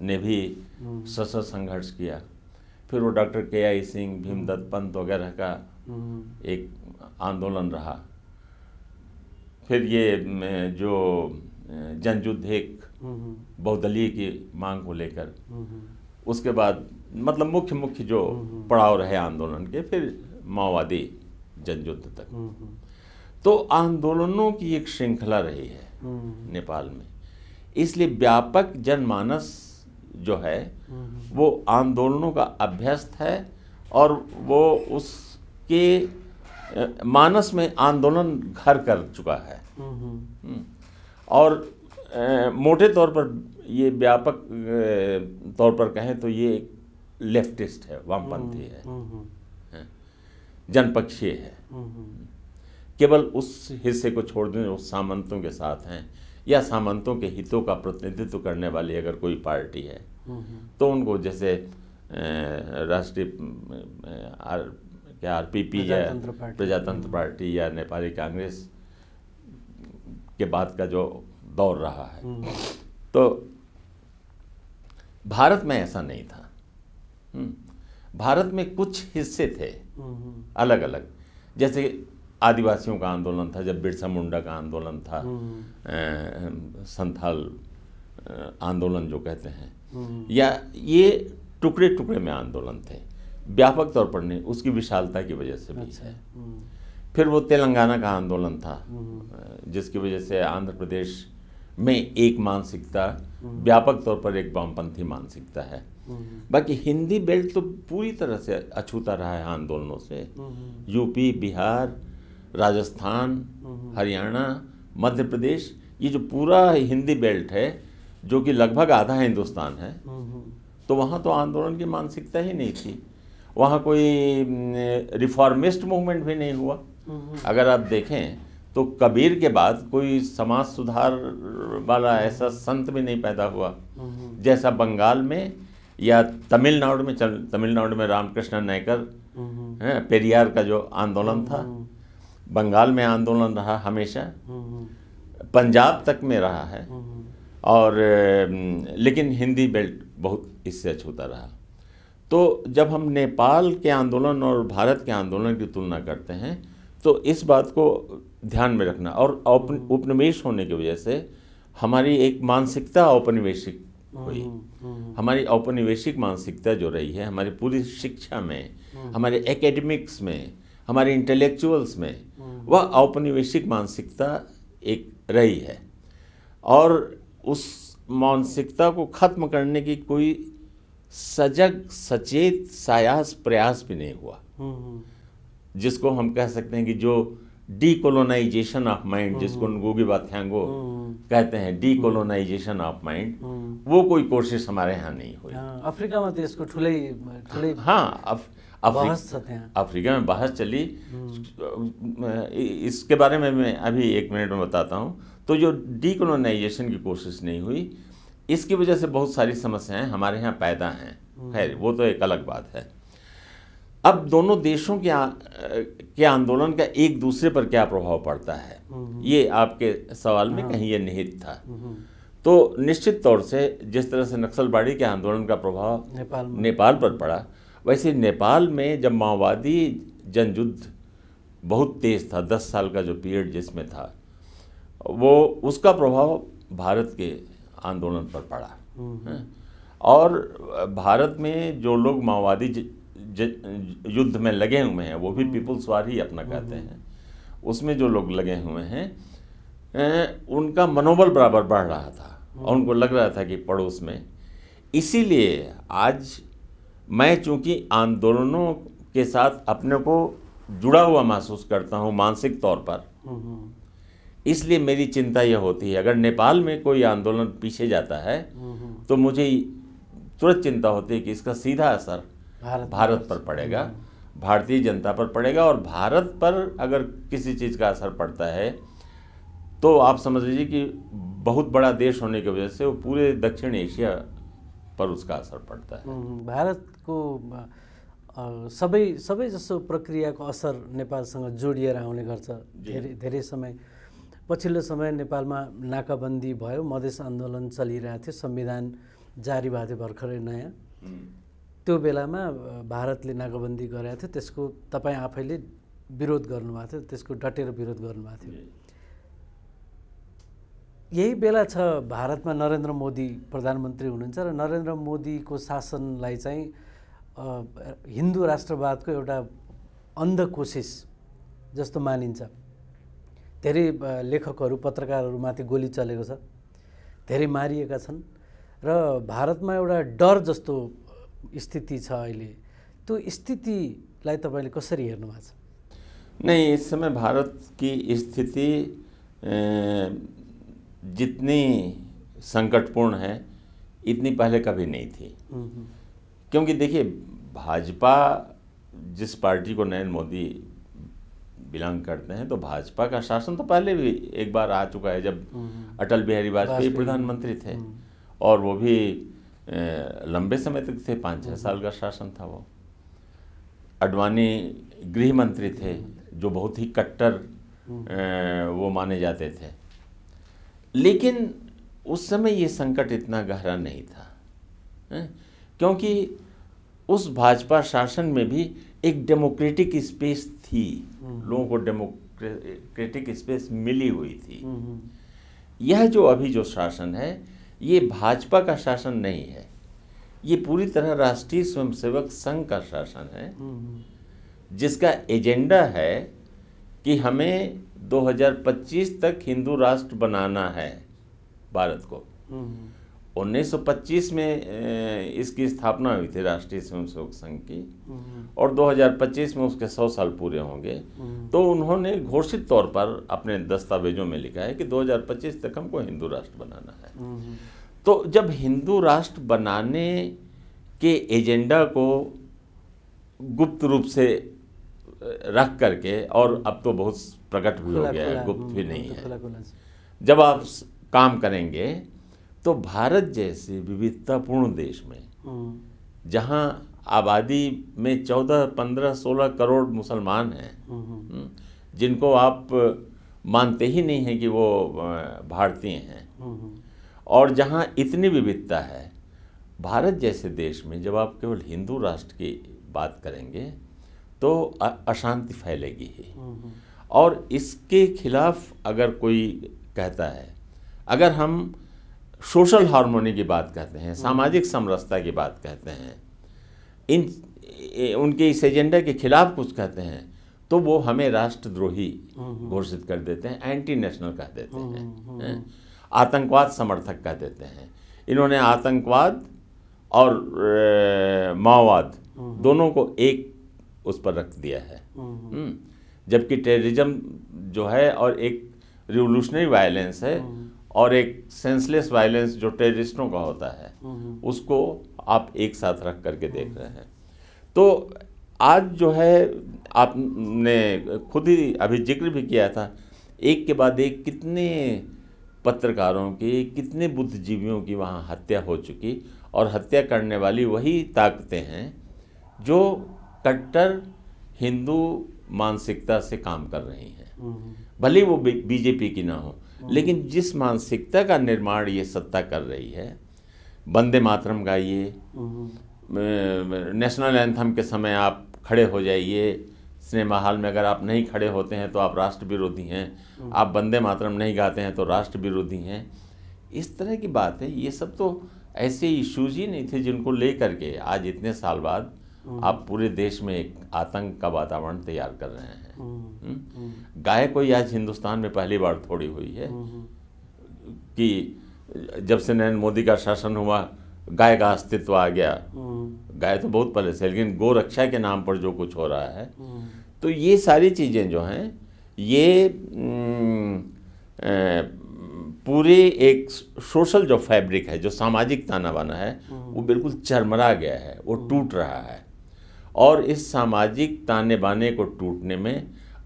ने भी हम्म। सशस्त्र संघर्ष किया फिर वो डॉक्टर के आई सिंह भीम दत्त पंत वगैरह का एक आंदोलन रहा फिर ये जो जनजुद्ध एक बहुदलीय की मांग को लेकर उसके बाद मतलब मुख्य मुख्य जो पड़ाव रहे आंदोलन के फिर माओवादी जनजुद्ध तक तो आंदोलनों की एक श्रृंखला रही है हम्म। नेपाल में इसलिए व्यापक जनमानस जो है हम्म। वो आंदोलनों का अभ्यस्त है और वो उसके मानस में आंदोलन घर कर चुका है
हम्म।
और मोटे तौर पर ये व्यापक तौर पर कहें तो ये एक लेफ्टिस्ट है वामपंथी
है
जनपक्षीय है केवल उस हिस्से को छोड़ दें जो सामंतों के साथ हैं या सामंतों के हितों का प्रतिनिधित्व करने वाली अगर कोई पार्टी है हम्म, हम्म। तो उनको जैसे राष्ट्रीय क्या आर पी पी या प्रजातंत्र पार्टी या नेपाली कांग्रेस के बाद का जो दौर रहा है हम्म। तो भारत में ऐसा नहीं
था
भारत में कुछ हिस्से थे अलग अलग जैसे आदिवासियों का आंदोलन था जब बिरसा मुंडा का आंदोलन था हम्म। संथाल आंदोलन जो कहते हैं हम्म। या ये टुकड़े टुकड़े में आंदोलन थे व्यापक तौर पर नहीं उसकी विशालता की वजह से भी अच्छा। है हम्म। फिर वो तेलंगाना का आंदोलन था जिसकी वजह से आंध्र प्रदेश में एक मानसिकता व्यापक तौर पर एक वामपंथी मानसिकता है बाकी हिंदी बेल्ट तो पूरी तरह से अछूता रहा है आंदोलनों से यूपी बिहार राजस्थान हम्म। हरियाणा मध्य प्रदेश ये जो पूरा हिंदी बेल्ट है जो कि लगभग आधा हिंदुस्तान है हम्म। तो वहाँ तो आंदोलन की मानसिकता ही नहीं थी वहाँ कोई रिफॉर्मिस्ट मूवमेंट भी नहीं हुआ हम्म। अगर आप देखें तो कबीर के बाद कोई समाज सुधार वाला ऐसा संत भी नहीं पैदा हुआ जैसा बंगाल में या तमिलनाडु में तमिलनाडु में रामकृष्ण नायकर पेरियार का जो आंदोलन था बंगाल में आंदोलन रहा हमेशा पंजाब तक में रहा है और लेकिन हिंदी बेल्ट बहुत इससे अछूता रहा तो जब हम नेपाल के आंदोलन और भारत के आंदोलन की तुलना करते हैं तो इस बात को ध्यान में रखना और उपनिवेश होने की वजह से हमारी एक मानसिकता औपनिवेशिक हुई हमारी औपनिवेशिक मानसिकता जो रही है हमारी पूरी शिक्षा में हमारे एकेडमिक्स में हमारे इंटेलेक्चुअल्स में वह औपनिवेशिक मानसिकता एक रही है और उस मानसिकता को खत्म करने की कोई सजग सचेत सायास प्रयास भी नहीं हुआ
हम्म, हम्म।
जिसको हम कह सकते हैं कि जो डीकोलोनाइजेशन ऑफ माइंड जिसको हम्म। गोगी बाथ्यांगो कहते हैं डीकोलोनाइजेशन ऑफ माइंड वो कोई कोशिश हमारे यहाँ नहीं
हुई हाँ, में तो इसको ठुले ठुले हाँ अफ, अफ्रीका
में बाहर चली हम्म। इसके बारे में मैं अभी एक मिनट में बताता हूँ तो जो डीकोलोनाइजेशन की कोशिश नहीं हुई इसकी वजह से बहुत सारी समस्याएं हमारे यहाँ पैदा हैं हम्म। खैर वो तो एक अलग बात है अब दोनों देशों के आ, के आंदोलन का एक दूसरे पर क्या प्रभाव पड़ता है हम्म। ये आपके सवाल में हाँ। कहीं ये निहित था तो निश्चित तौर से जिस तरह से नक्सलबाड़ी के आंदोलन का प्रभाव नेपाल, नेपाल पर पड़ा वैसे नेपाल में जब माओवादी जनयुद्ध बहुत तेज़ था दस साल का जो पीरियड जिसमें था वो उसका प्रभाव भारत के आंदोलन पर पड़ा हम्म। हाँ। और भारत में जो लोग माओवादी युद्ध में लगे हुए हैं वो भी हम्म। पीपुल्स वार ही अपना हम्म। कहते हैं उसमें जो लोग लगे हुए हैं हाँ, उनका मनोबल बराबर बढ़ रहा था और उनको लग रहा था कि पड़ोस में इसीलिए आज मैं चूँकि आंदोलनों के साथ अपने को जुड़ा हुआ महसूस करता हूँ मानसिक तौर
पर
इसलिए मेरी चिंता यह होती है अगर नेपाल में कोई आंदोलन पीछे जाता है तो मुझे तुरंत चिंता होती है कि इसका सीधा असर भारत, भारत पर पड़ेगा भारतीय जनता पर पड़ेगा और भारत पर अगर किसी चीज़ का असर पड़ता है तो आप समझ लीजिए कि बहुत बड़ा देश होने की वजह से वो पूरे दक्षिण एशिया पर उसका असर पड़ता
है भारतको सबै सबै प्रक्रियाको असर नेपालसँग जोडिएर आउने गर्छ धेरै धेरै समय पछिल्लो समय नेपालमा नाकाबन्दी भयो मधेस आन्दोलन चलिरहेको थियो संविधान जारी भएको थियो भर्खरै नयाँ त्यो बेलामा भारतले नाकाबन्दी गरेको थियो त्यसको तपाईँ आफैले विरोध गर्नुभएको थियो त्यसको डटेर विरोध गर्नुभएको थियो यही बेला छ भारतमा नरेन्द्र मोदी प्रधानमन्त्री हुनुहुन्छ र नरेन्द्र मोदीको शासनलाई चाहिँ हिन्दू राष्ट्रवादको एउटा अन्ध कोसिस जस्तो मानिन्छ धेरै लेखकहरू पत्रकारहरूमाथि गोली चलेको छ धेरै मारिएका छन् र भारतमा एउटा डर जस्तो स्थिति छ अहिले त्यो स्थितिलाई तपाईँले कसरी हेर्नु भएको
छ नै यस समय भारतकी स्थिति जितनी संकटपूर्ण है इतनी पहले कभी नहीं थी क्योंकि देखिए भाजपा जिस पार्टी को नरेंद्र मोदी बिलोंग करते हैं तो भाजपा का शासन तो पहले भी एक बार आ चुका है जब अटल बिहारी वाजपेयी प्रधानमंत्री थे हम्म। और वो भी लंबे समय तक थे पाँच छः साल का शासन था वो अडवाणी गृह मंत्री थे हम्म। जो बहुत ही कट्टर हम्म। वो माने जाते थे लेकिन उस समय ये संकट इतना गहरा नहीं था है? क्योंकि उस भाजपा शासन में भी एक डेमोक्रेटिक स्पेस थी हम्म। लोगों को डेमोक्रेटिक स्पेस मिली हुई थी हम्म, हम्म। यह जो अभी जो शासन है ये भाजपा का शासन नहीं है ये पूरी तरह राष्ट्रीय स्वयंसेवक संघ का शासन है जिसका एजेंडा है कि हमें 2025 तक हिंदू राष्ट्र बनाना है भारत को 1925 हम्म। में इसकी स्थापना हुई थी राष्ट्रीय स्वयंसेवक संघ की हम्म। और 2025 में उसके 100 साल पूरे होंगे हम्म। तो उन्होंने घोषित तौर पर अपने दस्तावेजों में लिखा है कि 2025 तक हमको हिंदू राष्ट्र बनाना है तो जब हिंदू राष्ट्र बनाने के एजेंडा को गुप्त रूप से रख करके और अब तो बहुत प्रकट भी हो गया है हम्म, गुप्त भी नहीं तो है जब आप काम करेंगे तो भारत जैसे विविधतापूर्ण देश में हम्म। जहाँ आबादी में चौदह पंद्रह सोलह करोड़ मुसलमान हैं हम्म, जिनको आप मानते ही नहीं हैं कि वो भारतीय हैं और जहाँ इतनी विविधता है भारत जैसे देश में जब आप केवल हिंदू राष्ट्र की बात करेंगे तो अशांति फैलेगी ही और इसके खिलाफ अगर कोई कहता है अगर हम सोशल हारमोनी की बात कहते हैं हम्म। सामाजिक समरसता की बात कहते हैं इन उनके इस एजेंडा के खिलाफ कुछ कहते हैं तो वो हमें राष्ट्रद्रोही हम्म। घोषित कर देते हैं एंटी नेशनल कह देते हम्म, हैं आतंकवाद समर्थक कह देते हैं इन्होंने आतंकवाद और माओवाद दोनों को एक उस पर रख दिया है जबकि टेररिज्म जो है और एक रिवोल्यूशनरी वायलेंस है हम्म। और एक सेंसलेस वायलेंस जो टेररिस्टों का होता है हम्म। उसको आप एक साथ रख करके देख हम्म। रहे हैं तो आज जो है आपने खुद ही अभी जिक्र भी किया था एक के बाद एक कितने पत्रकारों की कितने बुद्धिजीवियों की वहाँ हत्या हो चुकी और हत्या करने वाली वही ताकतें हैं जो कट्टर हिंदू मानसिकता से काम कर रही हैं हम्म। भले वो बीजेपी की ना हो हम्म। लेकिन जिस मानसिकता का निर्माण ये सत्ता कर रही है वंदे मातरम गाइए हम्म। नेशनल एंथम के समय आप खड़े हो जाइए सिनेमा हॉल में अगर आप नहीं खड़े होते हैं तो आप राष्ट्र विरोधी हैं आप बंदे मातरम नहीं गाते हैं तो राष्ट्र विरोधी हैं इस तरह की बात है ये सब तो ऐसे इश्यूज ही नहीं थे जिनको लेकर के आज इतने साल बाद हम्म। आप पूरे देश में एक आतंक का वातावरण तैयार कर रहे हैं हम्म, हम्म। गाय कोई आज हिंदुस्तान में पहली बार थोड़ी हुई है कि जब से नरेंद्र मोदी का शासन हुआ गाय का अस्तित्व आ गया गाय तो बहुत पहले से लेकिन गोरक्षा के नाम पर जो कुछ हो रहा है तो ये सारी चीज़ें जो हैं ये पूरे एक सोशल जो फैब्रिक है जो सामाजिक ताना बाना है वो बिल्कुल चरमरा गया है वो टूट रहा है और इस सामाजिक ताने बाने को टूटने में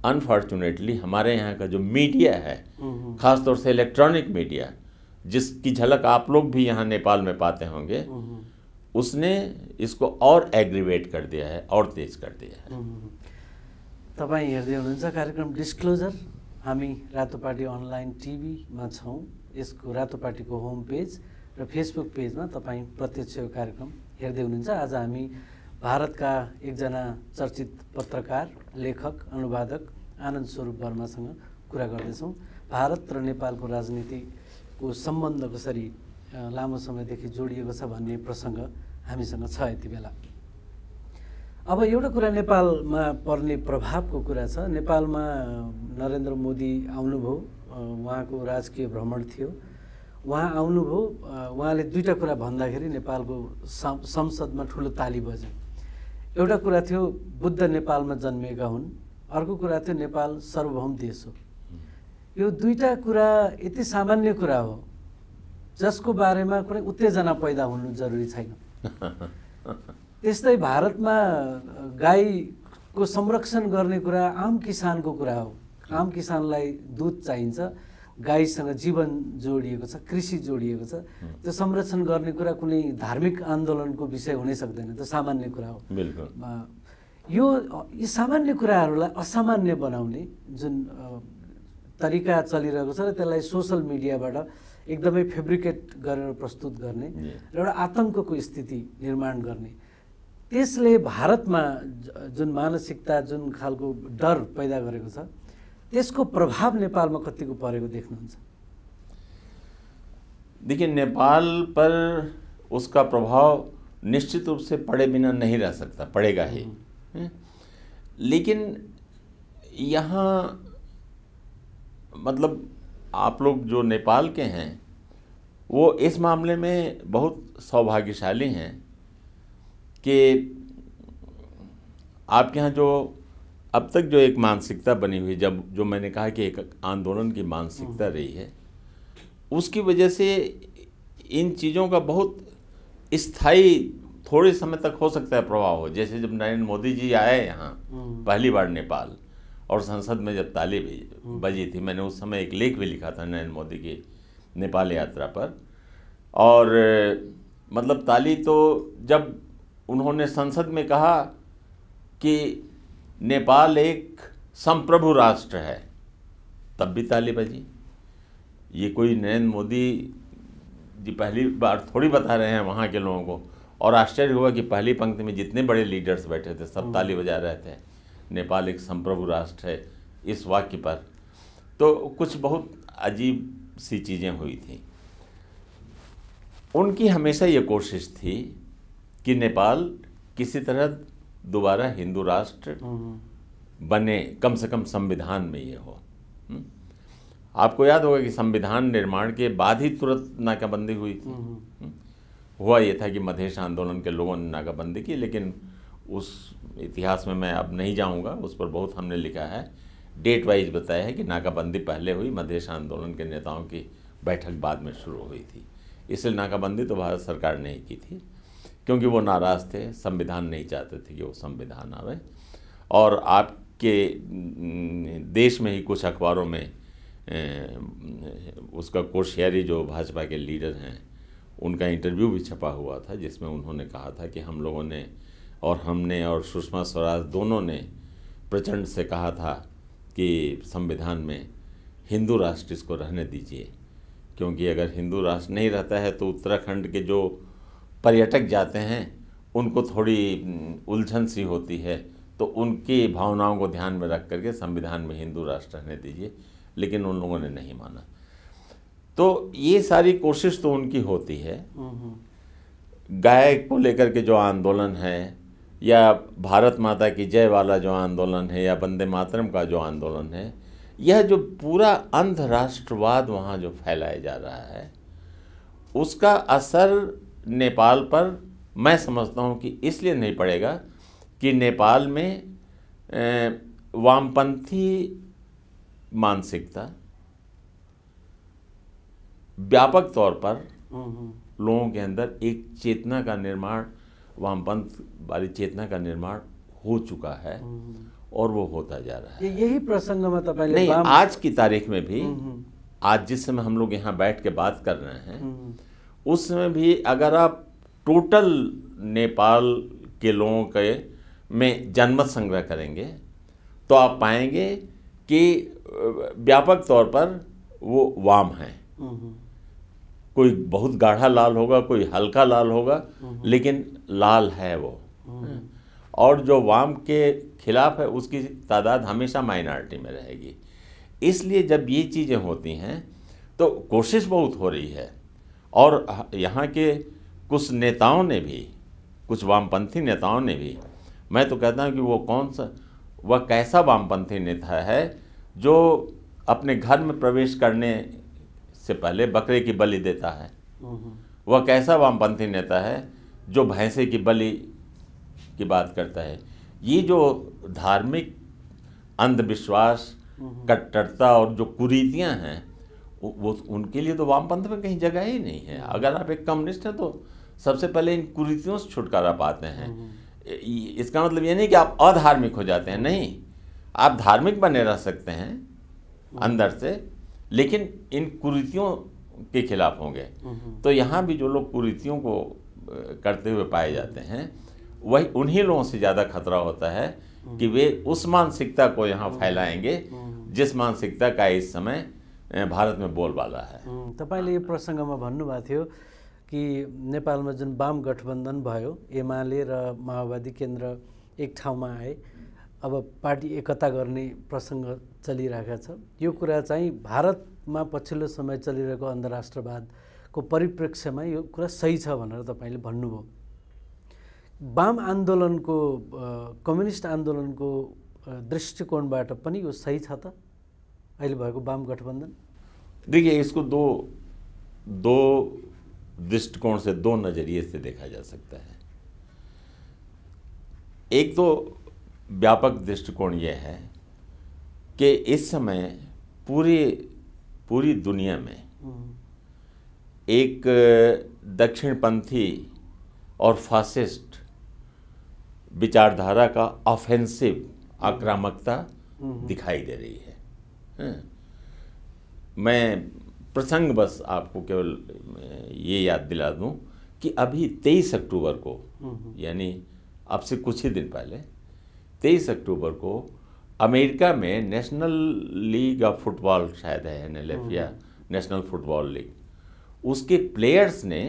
अनफॉर्चुनेटली हमारे यहाँ का जो मीडिया है ख़ासतौर से इलेक्ट्रॉनिक मीडिया जिसकी झलक आप लोग भी यहाँ नेपाल में पाते होंगे उसने इसको और एग्रीवेट कर दिया है और तेज कर दिया
है तब हेर्दै कार्यक्रम डिस्क्लोजर हमी रातो पार्टी अनलाइन में छौँ यसको रातो को होम पेज र फेसबुक पेज में प्रत्यक्ष कार्यक्रम हेर्दै आज हमी भारतका एकजना चर्चित पत्रकार लेखक अनुवादक आनन्द स्वरूप वर्मासँग कुरा गर्दैछौँ भारत र नेपालको राजनीतिको सम्बन्ध कसरी लामो समयदेखि जोडिएको छ भन्ने प्रसङ्ग हामीसँग छ यति बेला अब एउटा कुरा नेपालमा पर्ने प्रभावको कुरा छ नेपालमा नरेन्द्र मोदी आउनुभयो उहाँको राजकीय भ्रमण थियो उहाँ आउनुभयो उहाँले दुईवटा कुरा भन्दाखेरि नेपालको संसदमा ठुलो ताली बज्यो एउटा कुरा थियो बुद्ध नेपालमा जन्मिएका हुन् अर्को कुरा थियो नेपाल सार्वभौम देश हो यो दुईवटा कुरा यति सामान्य कुरा हो जसको बारेमा कुनै उत्तेजना पैदा हुनु जरुरी छैन त्यस्तै भारतमा गाईको संरक्षण गर्ने कुरा आम किसानको कुरा हो आम किसानलाई दुध चाहिन्छ गाईसँग जीवन जोडिएको छ कृषि जोडिएको छ त्यो संरक्षण गर्ने कुरा कुनै धार्मिक आन्दोलनको विषय हुनै सक्दैन त्यो सामान्य कुरा हो यो यी सामान्य कुराहरूलाई असामान्य बनाउने जुन तरिका चलिरहेको छ र त्यसलाई सोसल मिडियाबाट एकदमै फेब्रिकेट गरेर प्रस्तुत गर्ने र एउटा आतङ्कको स्थिति निर्माण गर्ने त्यसले भारतमा जुन मानसिकता जुन खालको डर पैदा गरेको छ इसको प्रभाव कति को पड़े देखना
देखिए नेपाल पर उसका प्रभाव निश्चित रूप से पड़े बिना नहीं रह सकता पड़ेगा ही हम्म। लेकिन यहाँ मतलब आप लोग जो नेपाल के हैं वो इस मामले में बहुत सौभाग्यशाली हैं कि आपके यहाँ जो अब तक जो एक मानसिकता बनी हुई जब जो मैंने कहा कि एक आंदोलन की मानसिकता रही है उसकी वजह से इन चीज़ों का बहुत स्थायी थोड़े समय तक हो सकता है प्रभाव हो जैसे जब नरेंद्र मोदी जी आए यहाँ हम्म। पहली बार नेपाल और संसद में जब ताली हम्म। बजी थी मैंने उस समय एक लेख भी लिखा था नरेंद्र मोदी की नेपाल यात्रा पर और मतलब ताली तो जब उन्होंने संसद में कहा कि नेपाल एक संप्रभु राष्ट्र है तब भी ताली बजी ये कोई नरेंद्र मोदी जी पहली बार थोड़ी बता रहे हैं वहाँ के लोगों को और आश्चर्य हुआ कि पहली पंक्ति में जितने बड़े लीडर्स बैठे थे सब हम्म। ताली बजा रहे थे नेपाल एक संप्रभु राष्ट्र है इस वाक्य पर तो कुछ बहुत अजीब सी चीज़ें हुई थी उनकी हमेशा ये कोशिश थी कि नेपाल किसी तरह दोबारा हिंदू राष्ट्र
हम्म।
बने कम से कम संविधान में ये हो हम्म। आपको याद होगा कि संविधान निर्माण के बाद ही तुरंत नाकाबंदी हुई थी हम्म। हुआ ये था कि मधेश आंदोलन के लोगों ने नाकाबंदी की लेकिन उस इतिहास में मैं अब नहीं जाऊंगा उस पर बहुत हमने लिखा है डेट वाइज बताया है कि नाकाबंदी पहले हुई मधेश आंदोलन के नेताओं की बैठक बाद में शुरू हुई थी इसलिए नाकाबंदी तो भारत सरकार ने ही की थी क्योंकि वो नाराज़ थे संविधान नहीं चाहते थे कि वो संविधान आवे और आपके देश में ही कुछ अखबारों में उसका कोश्यारी जो भाजपा के लीडर हैं उनका इंटरव्यू भी छपा हुआ था जिसमें उन्होंने कहा था कि हम लोगों ने और हमने और सुषमा स्वराज दोनों ने प्रचंड से कहा था कि संविधान में हिंदू राष्ट्र इसको रहने दीजिए क्योंकि अगर हिंदू राष्ट्र नहीं रहता है तो उत्तराखंड के जो पर्यटक जाते हैं उनको थोड़ी उलझन सी होती है तो उनकी भावनाओं को ध्यान में रख करके संविधान में हिंदू राष्ट्र रहने दीजिए लेकिन उन लोगों ने नहीं माना तो ये सारी कोशिश तो उनकी होती है
हम्म, हम्म।
गाय को लेकर के जो आंदोलन है या भारत माता की जय वाला जो आंदोलन है या वंदे मातरम का जो आंदोलन है यह जो पूरा अंधराष्ट्रवाद वहाँ जो फैलाया जा रहा है उसका असर नेपाल पर मैं समझता हूँ कि इसलिए नहीं पड़ेगा कि नेपाल में वामपंथी मानसिकता व्यापक तौर पर हम्म, हम्म। लोगों के अंदर एक चेतना का निर्माण वामपंथ वाली चेतना का निर्माण हो चुका है हम्म, और वो होता जा रहा
है यही प्रसंग मतलब नहीं आज
की तारीख में भी आज जिस समय हम लोग यहाँ बैठ के बात कर रहे हैं उसमें भी अगर आप टोटल नेपाल के लोगों के में जनमत संग्रह करेंगे तो आप पाएंगे कि व्यापक तौर पर वो वाम हैं कोई बहुत गाढ़ा लाल होगा कोई हल्का लाल होगा लेकिन लाल है वो और जो वाम के खिलाफ है उसकी तादाद हमेशा माइनॉरिटी में रहेगी इसलिए जब ये चीज़ें होती हैं तो कोशिश बहुत हो रही है और यहाँ के कुछ नेताओं ने भी कुछ वामपंथी नेताओं ने भी मैं तो कहता हूँ कि वो कौन सा वह कैसा वामपंथी नेता है जो अपने घर में प्रवेश करने से पहले बकरे की बलि देता है वह कैसा वामपंथी नेता है जो भैंसे की बलि की बात करता है ये जो धार्मिक अंधविश्वास कट्टरता और जो कुरीतियाँ हैं वो उनके लिए तो वामपंथ में कहीं जगह ही नहीं है हम्म। अगर आप एक कम्युनिस्ट हैं तो सबसे पहले इन कुरीतियों से छुटकारा पाते हैं हम्म, हम्म। इसका मतलब ये नहीं कि आप अधार्मिक हो जाते हैं नहीं आप धार्मिक बने रह सकते हैं अंदर से लेकिन इन कुरीतियों के खिलाफ होंगे तो यहाँ भी जो लोग कुरीतियों को करते हुए पाए जाते हैं वही उन्हीं लोगों से ज़्यादा खतरा होता है कि वे उस मानसिकता को यहाँ फैलाएंगे जिस मानसिकता का इस समय भारतमा बोलबाला है
तपाईँले यो प्रसङ्गमा भन्नुभएको थियो कि नेपालमा जुन वाम गठबन्धन भयो एमाले र माओवादी केन्द्र एक ठाउँमा आए अब पार्टी एकता गर्ने प्रसङ्ग चलिरहेको छ यो कुरा चाहिँ भारतमा पछिल्लो समय चलिरहेको अन्तर्राष्ट्रवादको परिप्रेक्ष्यमा यो कुरा सही छ भनेर तपाईँले भन्नुभयो वाम आन्दोलनको कम्युनिस्ट आन्दोलनको दृष्टिकोणबाट पनि यो सही छ त अहिले भएको वाम
देखिए इसको दो दो दृष्टिकोण से दो नज़रिए से देखा जा सकता है एक तो व्यापक दृष्टिकोण यह है कि इस समय पूरे पूरी दुनिया में हम्म। एक दक्षिणपंथी और फासिस्ट विचारधारा का ऑफेंसिव हम्म। आक्रामकता हम्म। दिखाई दे रही है मैं प्रसंग बस आपको केवल ये याद दिला दूं कि अभी 23 अक्टूबर को हम्म, हम्म। यानी अब से कुछ ही दिन पहले 23 अक्टूबर को अमेरिका में नेशनल लीग ऑफ फुटबॉल शायद है एन हम्म, या नेशनल फुटबॉल लीग उसके प्लेयर्स ने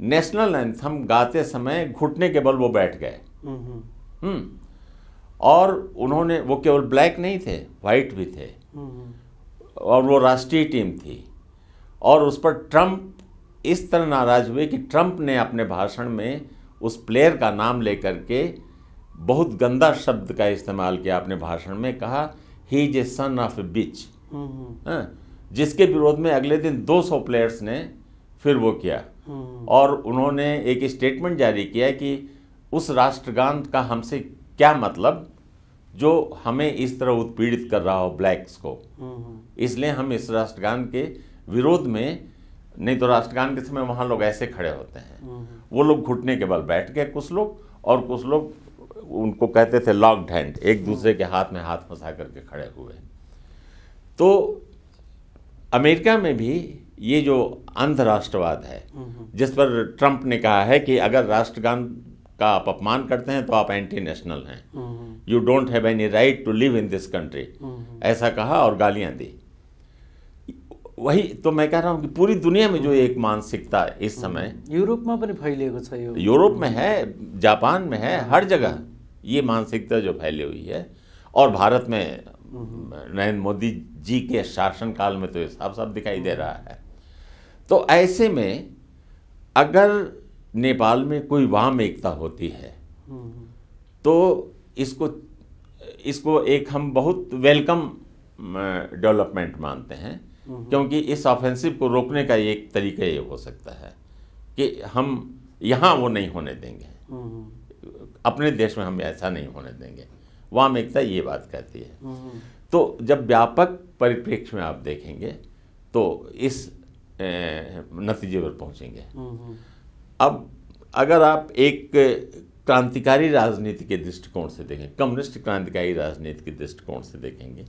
नेशनल एंथम गाते समय घुटने के बल वो बैठ गए और उन्होंने वो केवल ब्लैक नहीं थे वाइट भी थे हम्म। और वो राष्ट्रीय टीम थी और उस पर ट्रंप इस तरह नाराज हुए कि ट्रंप ने अपने भाषण में उस प्लेयर का नाम लेकर के बहुत गंदा शब्द का इस्तेमाल किया अपने भाषण में कहा he is a son of ए बिच जिसके विरोध में अगले दिन 200 प्लेयर्स ने फिर वो किया हम्म। और उन्होंने एक स्टेटमेंट जारी किया कि उस राष्ट्रगान का हमसे क्या मतलब जो हमें इस तरह उत्पीड़ित कर रहा हो ब्लैक्स को हम्म। इसलिए हम इस राष्ट्रगान के विरोध में नहीं तो राष्ट्रगान के समय वहाँ लोग ऐसे खड़े होते हैं हम्म। वो लोग घुटने के बल बैठ गए कुछ लोग और कुछ लोग उनको कहते थे लॉक्ड हैंड एक हम्म। दूसरे के हाथ में हाथ फंसा करके खड़े हुए तो अमेरिका में भी ये जो अंधराष्ट्रवाद है जिस पर ट्रंप ने कहा है कि अगर राष्ट्रगान का आप अपमान करते हैं तो आप एंटी नेशनल हैं you don't have any right to live in this country ऐसा कहा और गालियां दी वही तो मैं कह रहा हूँ कि पूरी दुनिया में जो हम्म। एक मानसिकता इस हम्म। समय
यूरोप में फैलिएको छ यो युरोप में हम्म।
है जापान में है हर जगह ये मानसिकता जो फैली हुई है और भारत में नरेंद्र मोदी जी के शासनकाल में तो ये साफ साफ दिखाई दे रहा है तो ऐसे में अगर नेपाल में कोई वाम एकता होती है तो इसको इसको एक हम बहुत वेलकम डेवलपमेंट मानते हैं क्योंकि इस ऑफेंसिव को रोकने का एक तरीका ये हो सकता है कि हम यहाँ वो नहीं होने देंगे अपने देश में हम ऐसा नहीं होने देंगे वाम एकता ये बात कहती है तो जब व्यापक परिप्रेक्ष्य में आप देखेंगे तो इस नतीजे पर पहुँचेंगे अब अगर आप एक क्रांतिकारी राजनीति के दृष्टिकोण से देखें कम्युनिस्ट क्रांतिकारी राजनीति के दृष्टिकोण से देखेंगे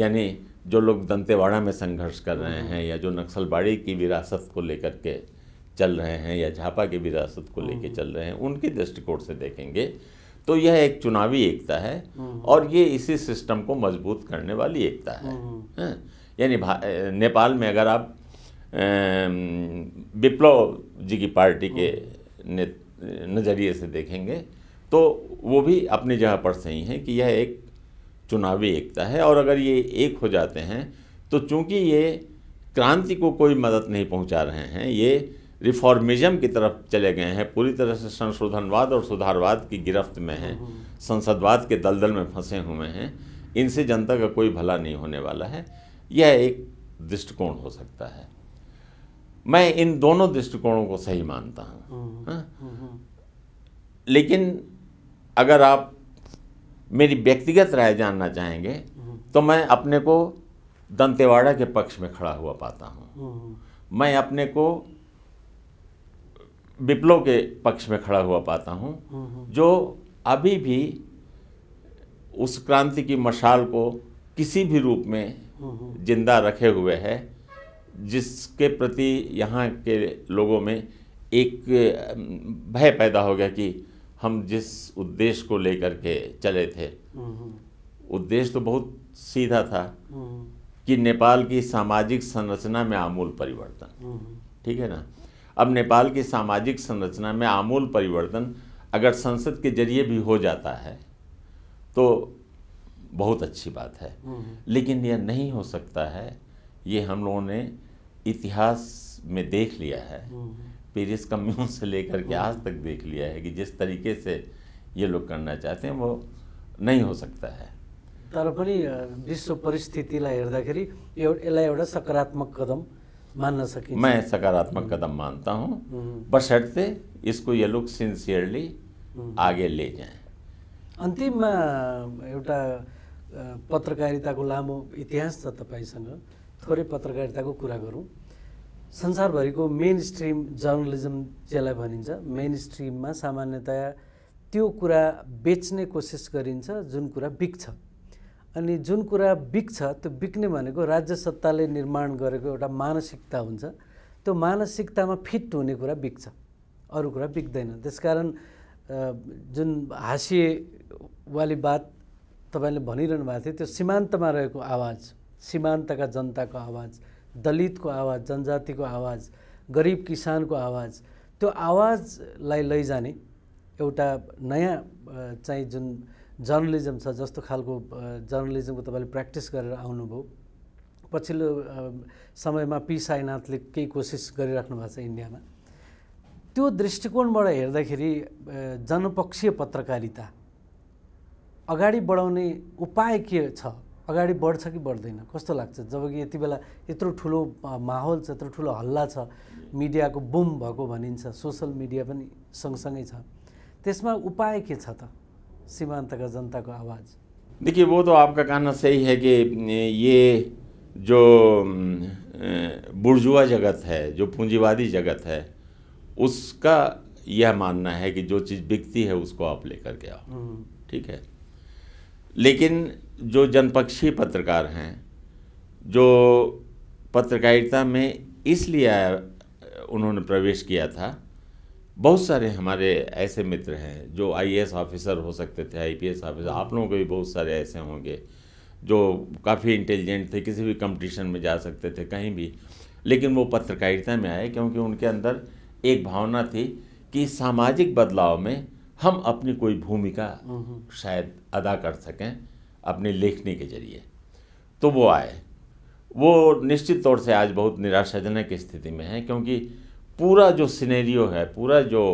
यानी जो लोग दंतेवाड़ा में संघर्ष कर रहे हैं या जो नक्सलबाड़ी की विरासत को लेकर के चल रहे हैं या झापा की विरासत को लेकर चल रहे हैं उनके दृष्टिकोण से देखेंगे तो यह एक चुनावी एकता है और ये इसी सिस्टम को मजबूत करने वाली एकता है, हम्म। हाँ, यानी नेपाल में अगर आप विप्लव जी की पार्टी के नज़रिए से देखेंगे तो वो भी अपनी जगह पर सही हैं कि यह एक चुनावी एकता है और अगर ये एक हो जाते हैं तो चूंकि ये क्रांति को कोई मदद नहीं पहुंचा रहे हैं ये रिफॉर्मिज्म की तरफ चले गए हैं पूरी तरह से संशोधनवाद और सुधारवाद की गिरफ्त में हैं हम्म। संसदवाद के दलदल में फंसे हुए हैं इनसे जनता का कोई भला नहीं होने वाला है यह एक दृष्टिकोण हो सकता है मैं इन दोनों दृष्टिकोणों को सही मानता हूँ हम्म, हाँ? हम्म, हम्म। लेकिन अगर आप मेरी व्यक्तिगत राय जानना चाहेंगे तो मैं अपने को दंतेवाड़ा के पक्ष में खड़ा हुआ पाता हूँ मैं अपने को विप्लव के पक्ष में खड़ा हुआ पाता हूँ जो अभी भी उस क्रांति की मशाल को किसी भी रूप में जिंदा रखे हुए है जिसके प्रति यहाँ के लोगों में एक भय पैदा हो गया कि हम जिस उद्देश्य को लेकर के चले थे हम्म। उद्देश्य तो बहुत सीधा था हम्म। कि नेपाल की सामाजिक संरचना में आमूल परिवर्तन हम्म। ठीक है ना अब नेपाल की सामाजिक संरचना में आमूल परिवर्तन अगर संसद के जरिए भी हो जाता है तो बहुत अच्छी बात है लेकिन यह नहीं हो सकता है ये हम लोगों ने इतिहास में देख लिया है पेरिस हम्म, हम्म। कम्यून से लेकर के आज तक देख लिया है कि जिस तरीके से ये लोग करना चाहते हैं वो नहीं हो सकता है
तर पनि विश्व परिस्थितिलाई हेर्दाखेरि इस यसलाई एउटा सकारात्मक कदम मान्न सकिन्छ मैं
सकारात्मक हम्म। कदम मानता हूँ बसर्ते इसको ये लोग सिन्सियरली आगे ले जाएं
अन्तिममा एउटा पत्रकारिताको लामो इतिहास छ तपाईँसँग थोरै पत्रकारिताको कुरा गरौँ संसारभरिको मेन स्ट्रिम जर्नलिजम जसलाई भनिन्छ मेन स्ट्रिममा सामान्यतया त्यो कुरा बेच्ने कोसिस गरिन्छ जुन कुरा बिक्छ अनि जुन कुरा बिक्छ त्यो बिक्ने भनेको राज्य सत्ताले निर्माण गरेको एउटा मानसिकता हुन्छ त्यो मानसिकतामा फिट हुने कुरा बिक्छ अरू कुरा बिक्दैन त्यसकारण जुन हासिएवाली बात तपाईँले भनिरहनु भएको थियो त्यो सीमान्तमा रहेको आवाज सीमान्तका जनताको आवाज दलितको आवाज जनजातिको आवाज गरिब किसानको आवाज त्यो आवाजलाई लैजाने एउटा नयाँ चाहिँ जुन जर्नलिजम छ जस्तो खालको जर्नलिजमको तपाईँले प्र्याक्टिस गरेर आउनुभयो पछिल्लो समयमा पी साईनाथले केही कोसिस गरिराख्नु भएको छ इन्डियामा त्यो दृष्टिकोणबाट हेर्दाखेरि जनपक्षीय पत्रकारिता अगाडि बढाउने उपाय के छ अगड़ी बढ़् कि बढ़्न कस्तो लग् जबकि ये बेला यो ठूल माहौल यो ठूल हल्ला मीडिया को बुम भग भाई सोशल मीडिया भी सँगसँगै उपाय के सीमांत का जनता का आवाज़
देखिए वो तो आपका कहना सही है कि ये जो बुर्जुआ जगत है जो पूंजीवादी जगत है उसका यह मानना है कि जो चीज़ बिकती है उसको आप लेकर के आओ हम्म। ठीक है लेकिन जो जनपक्षी पत्रकार हैं जो पत्रकारिता में इसलिए उन्होंने प्रवेश किया था बहुत सारे हमारे ऐसे मित्र हैं जो आईएएस ऑफिसर हो सकते थे आईपीएस ऑफिसर आप लोगों के भी बहुत सारे ऐसे होंगे जो काफ़ी इंटेलिजेंट थे किसी भी कंपटीशन में जा सकते थे कहीं भी लेकिन वो पत्रकारिता में आए क्योंकि उनके अंदर एक भावना थी कि सामाजिक बदलाव में हम अपनी कोई भूमिका हम्म, हम्म। शायद अदा कर सकें अपने लेखने के जरिए तो वो आए वो निश्चित तौर से आज बहुत निराशाजनक स्थिति में है क्योंकि पूरा जो सिनेरियो है पूरा जो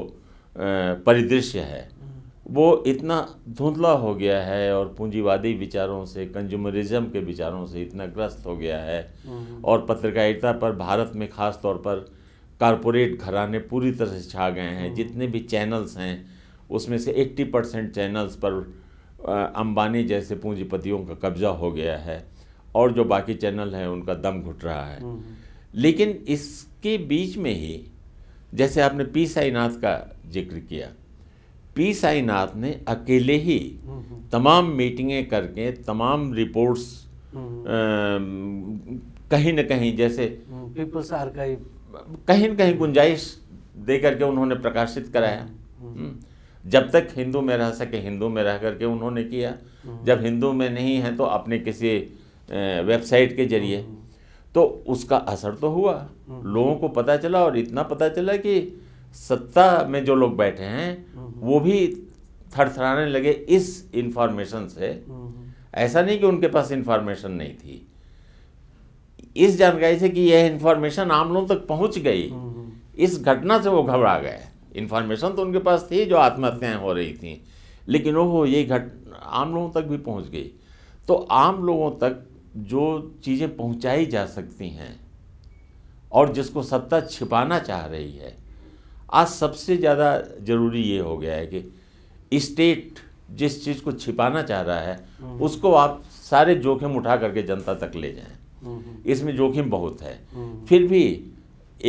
परिदृश्य है हम्म। वो इतना धुंधला हो गया है और पूंजीवादी विचारों से कंज्यूमरिज्म के विचारों से इतना ग्रस्त हो गया है हम्म। और पत्रकारिता पर भारत में ख़ास तौर पर कारपोरेट घराने पूरी तरह से छा गए हैं हम्म। जितने भी चैनल्स हैं उसमें से 80 परसेंट चैनल्स पर अंबानी जैसे पूंजीपतियों का कब्जा हो गया है और जो बाकी चैनल हैं उनका दम घुट रहा है हम्म। लेकिन इसके बीच में ही जैसे आपने पी साईनाथ का जिक्र किया पी साईनाथ ने अकेले ही हम्म, हम्म। तमाम मीटिंगें करके तमाम रिपोर्ट्स कहीं न कहीं जैसे
पीपल्स आर्काइव
कहीं न कहीं गुंजाइश दे करके उन्होंने प्रकाशित कराया जब तक हिंदू में रह सके हिंदू में रह करके उन्होंने किया जब हिंदू में नहीं है तो अपने किसी वेबसाइट के जरिए तो उसका असर तो हुआ लोगों को पता चला और इतना पता चला कि सत्ता में जो लोग बैठे हैं वो भी थरथराने लगे इस इंफॉर्मेशन से ऐसा नहीं कि उनके पास इंफॉर्मेशन नहीं थी इस जानकारी से कि यह इंफॉर्मेशन आम लोगों तक पहुंच गई इस घटना से वो घबरा गए इन्फॉर्मेशन तो उनके पास थी जो आत्महत्याएँ हो रही थी लेकिन वो ये घट आम लोगों तक भी पहुँच गई तो आम लोगों तक जो चीज़ें पहुंचाई जा सकती हैं और जिसको सत्ता छिपाना चाह रही है आज सबसे ज़्यादा ज़रूरी ये हो गया है कि स्टेट जिस चीज़ को छिपाना चाह रहा है हम्म। उसको आप सारे जोखिम उठा करके जनता तक ले जाएं हम्म। इसमें जोखिम बहुत है हम्म। फिर भी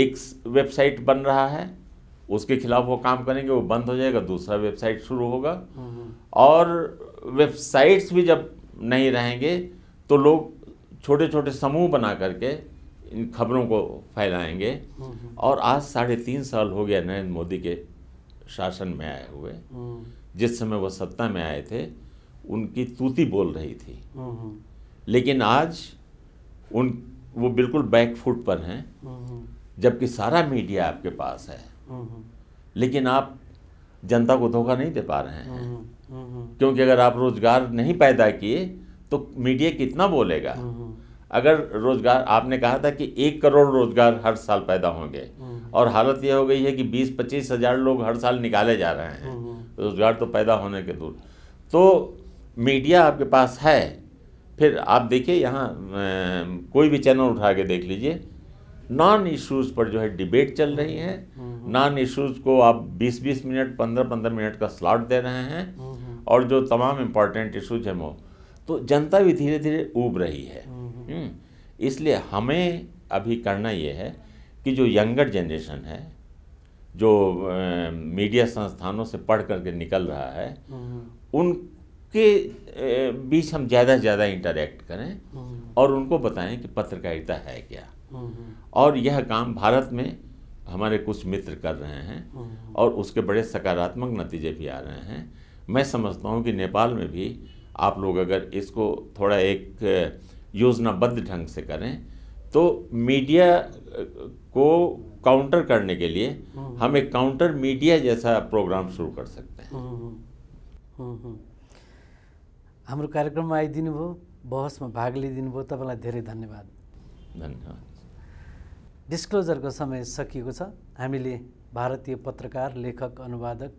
एक वेबसाइट बन रहा है उसके खिलाफ वो काम करेंगे वो बंद हो जाएगा दूसरा वेबसाइट शुरू होगा हम्म, हम्म। और वेबसाइट्स भी जब नहीं रहेंगे तो लोग छोटे छोटे समूह बना करके इन खबरों को फैलाएंगे हम्म, और आज साढ़े तीन साल हो गया नरेंद्र मोदी के शासन में आए हुए जिस समय वो सत्ता में आए थे उनकी तूती बोल रही थी लेकिन आज उन वो बिल्कुल बैकफुट पर हैं जबकि सारा मीडिया आपके पास है लेकिन आप जनता को धोखा नहीं दे पा रहे हैं हम्म,
हम्म, हम्म।
क्योंकि अगर आप रोजगार नहीं पैदा किए तो मीडिया कितना बोलेगा अगर रोजगार आपने कहा था कि एक करोड़ रोजगार हर साल पैदा होंगे और हालत यह हो गई है कि बीस पच्चीस हजार लोग हर साल निकाले जा रहे हैं रोजगार तो पैदा होने के दूर तो मीडिया आपके पास है फिर आप देखिए यहाँ कोई भी चैनल उठा के देख लीजिए नॉन इश्यूज पर जो है डिबेट चल रही है नॉन इश्यूज को आप 20-20 मिनट 15-15 मिनट का स्लॉट दे रहे हैं हम्म, हम्म। और जो तमाम इम्पोर्टेंट इशूज हैं वो तो जनता भी धीरे धीरे उब रही है
हम्म,
इसलिए हमें अभी करना ये है कि जो यंगर जनरेशन है जो ए, मीडिया संस्थानों से पढ़ करके निकल रहा है उनके ए, बीच हम ज़्यादा से ज़्यादा इंटरेक्ट करें और उनको बताएं कि पत्रकारिता है क्या और यह काम भारत में हमारे कुछ मित्र कर रहे हैं हाँ। और उसके बड़े सकारात्मक नतीजे भी आ रहे हैं मैं समझता हूँ कि नेपाल में भी आप लोग अगर इसको थोड़ा एक योजनाबद्ध ढंग से करें तो मीडिया को काउंटर करने के लिए हाँ। हम एक काउंटर मीडिया जैसा प्रोग्राम शुरू कर सकते
हैं
हाँ, कार्यक्रम हाम्रो दिन भो बहस में भाग लिइदिनु भयो तब धेरै धन्यवाद धन्यवाद डिस्क्लोजरको समय सकिएको छ हामीले भारतीय पत्रकार लेखक अनुवादक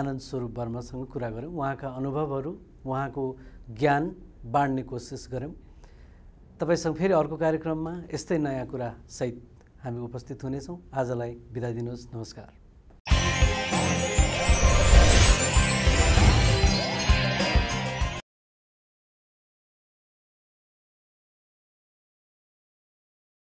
आनन्द स्वरूप वर्मासँग कुरा गऱ्यौँ उहाँका अनुभवहरू उहाँको ज्ञान बाँड्ने कोसिस गऱ्यौँ तपाईँसँग फेरि अर्को कार्यक्रममा यस्तै नयाँ कुरासहित हामी उपस्थित हुनेछौँ आजलाई बिदा दिनुहोस् नमस्कार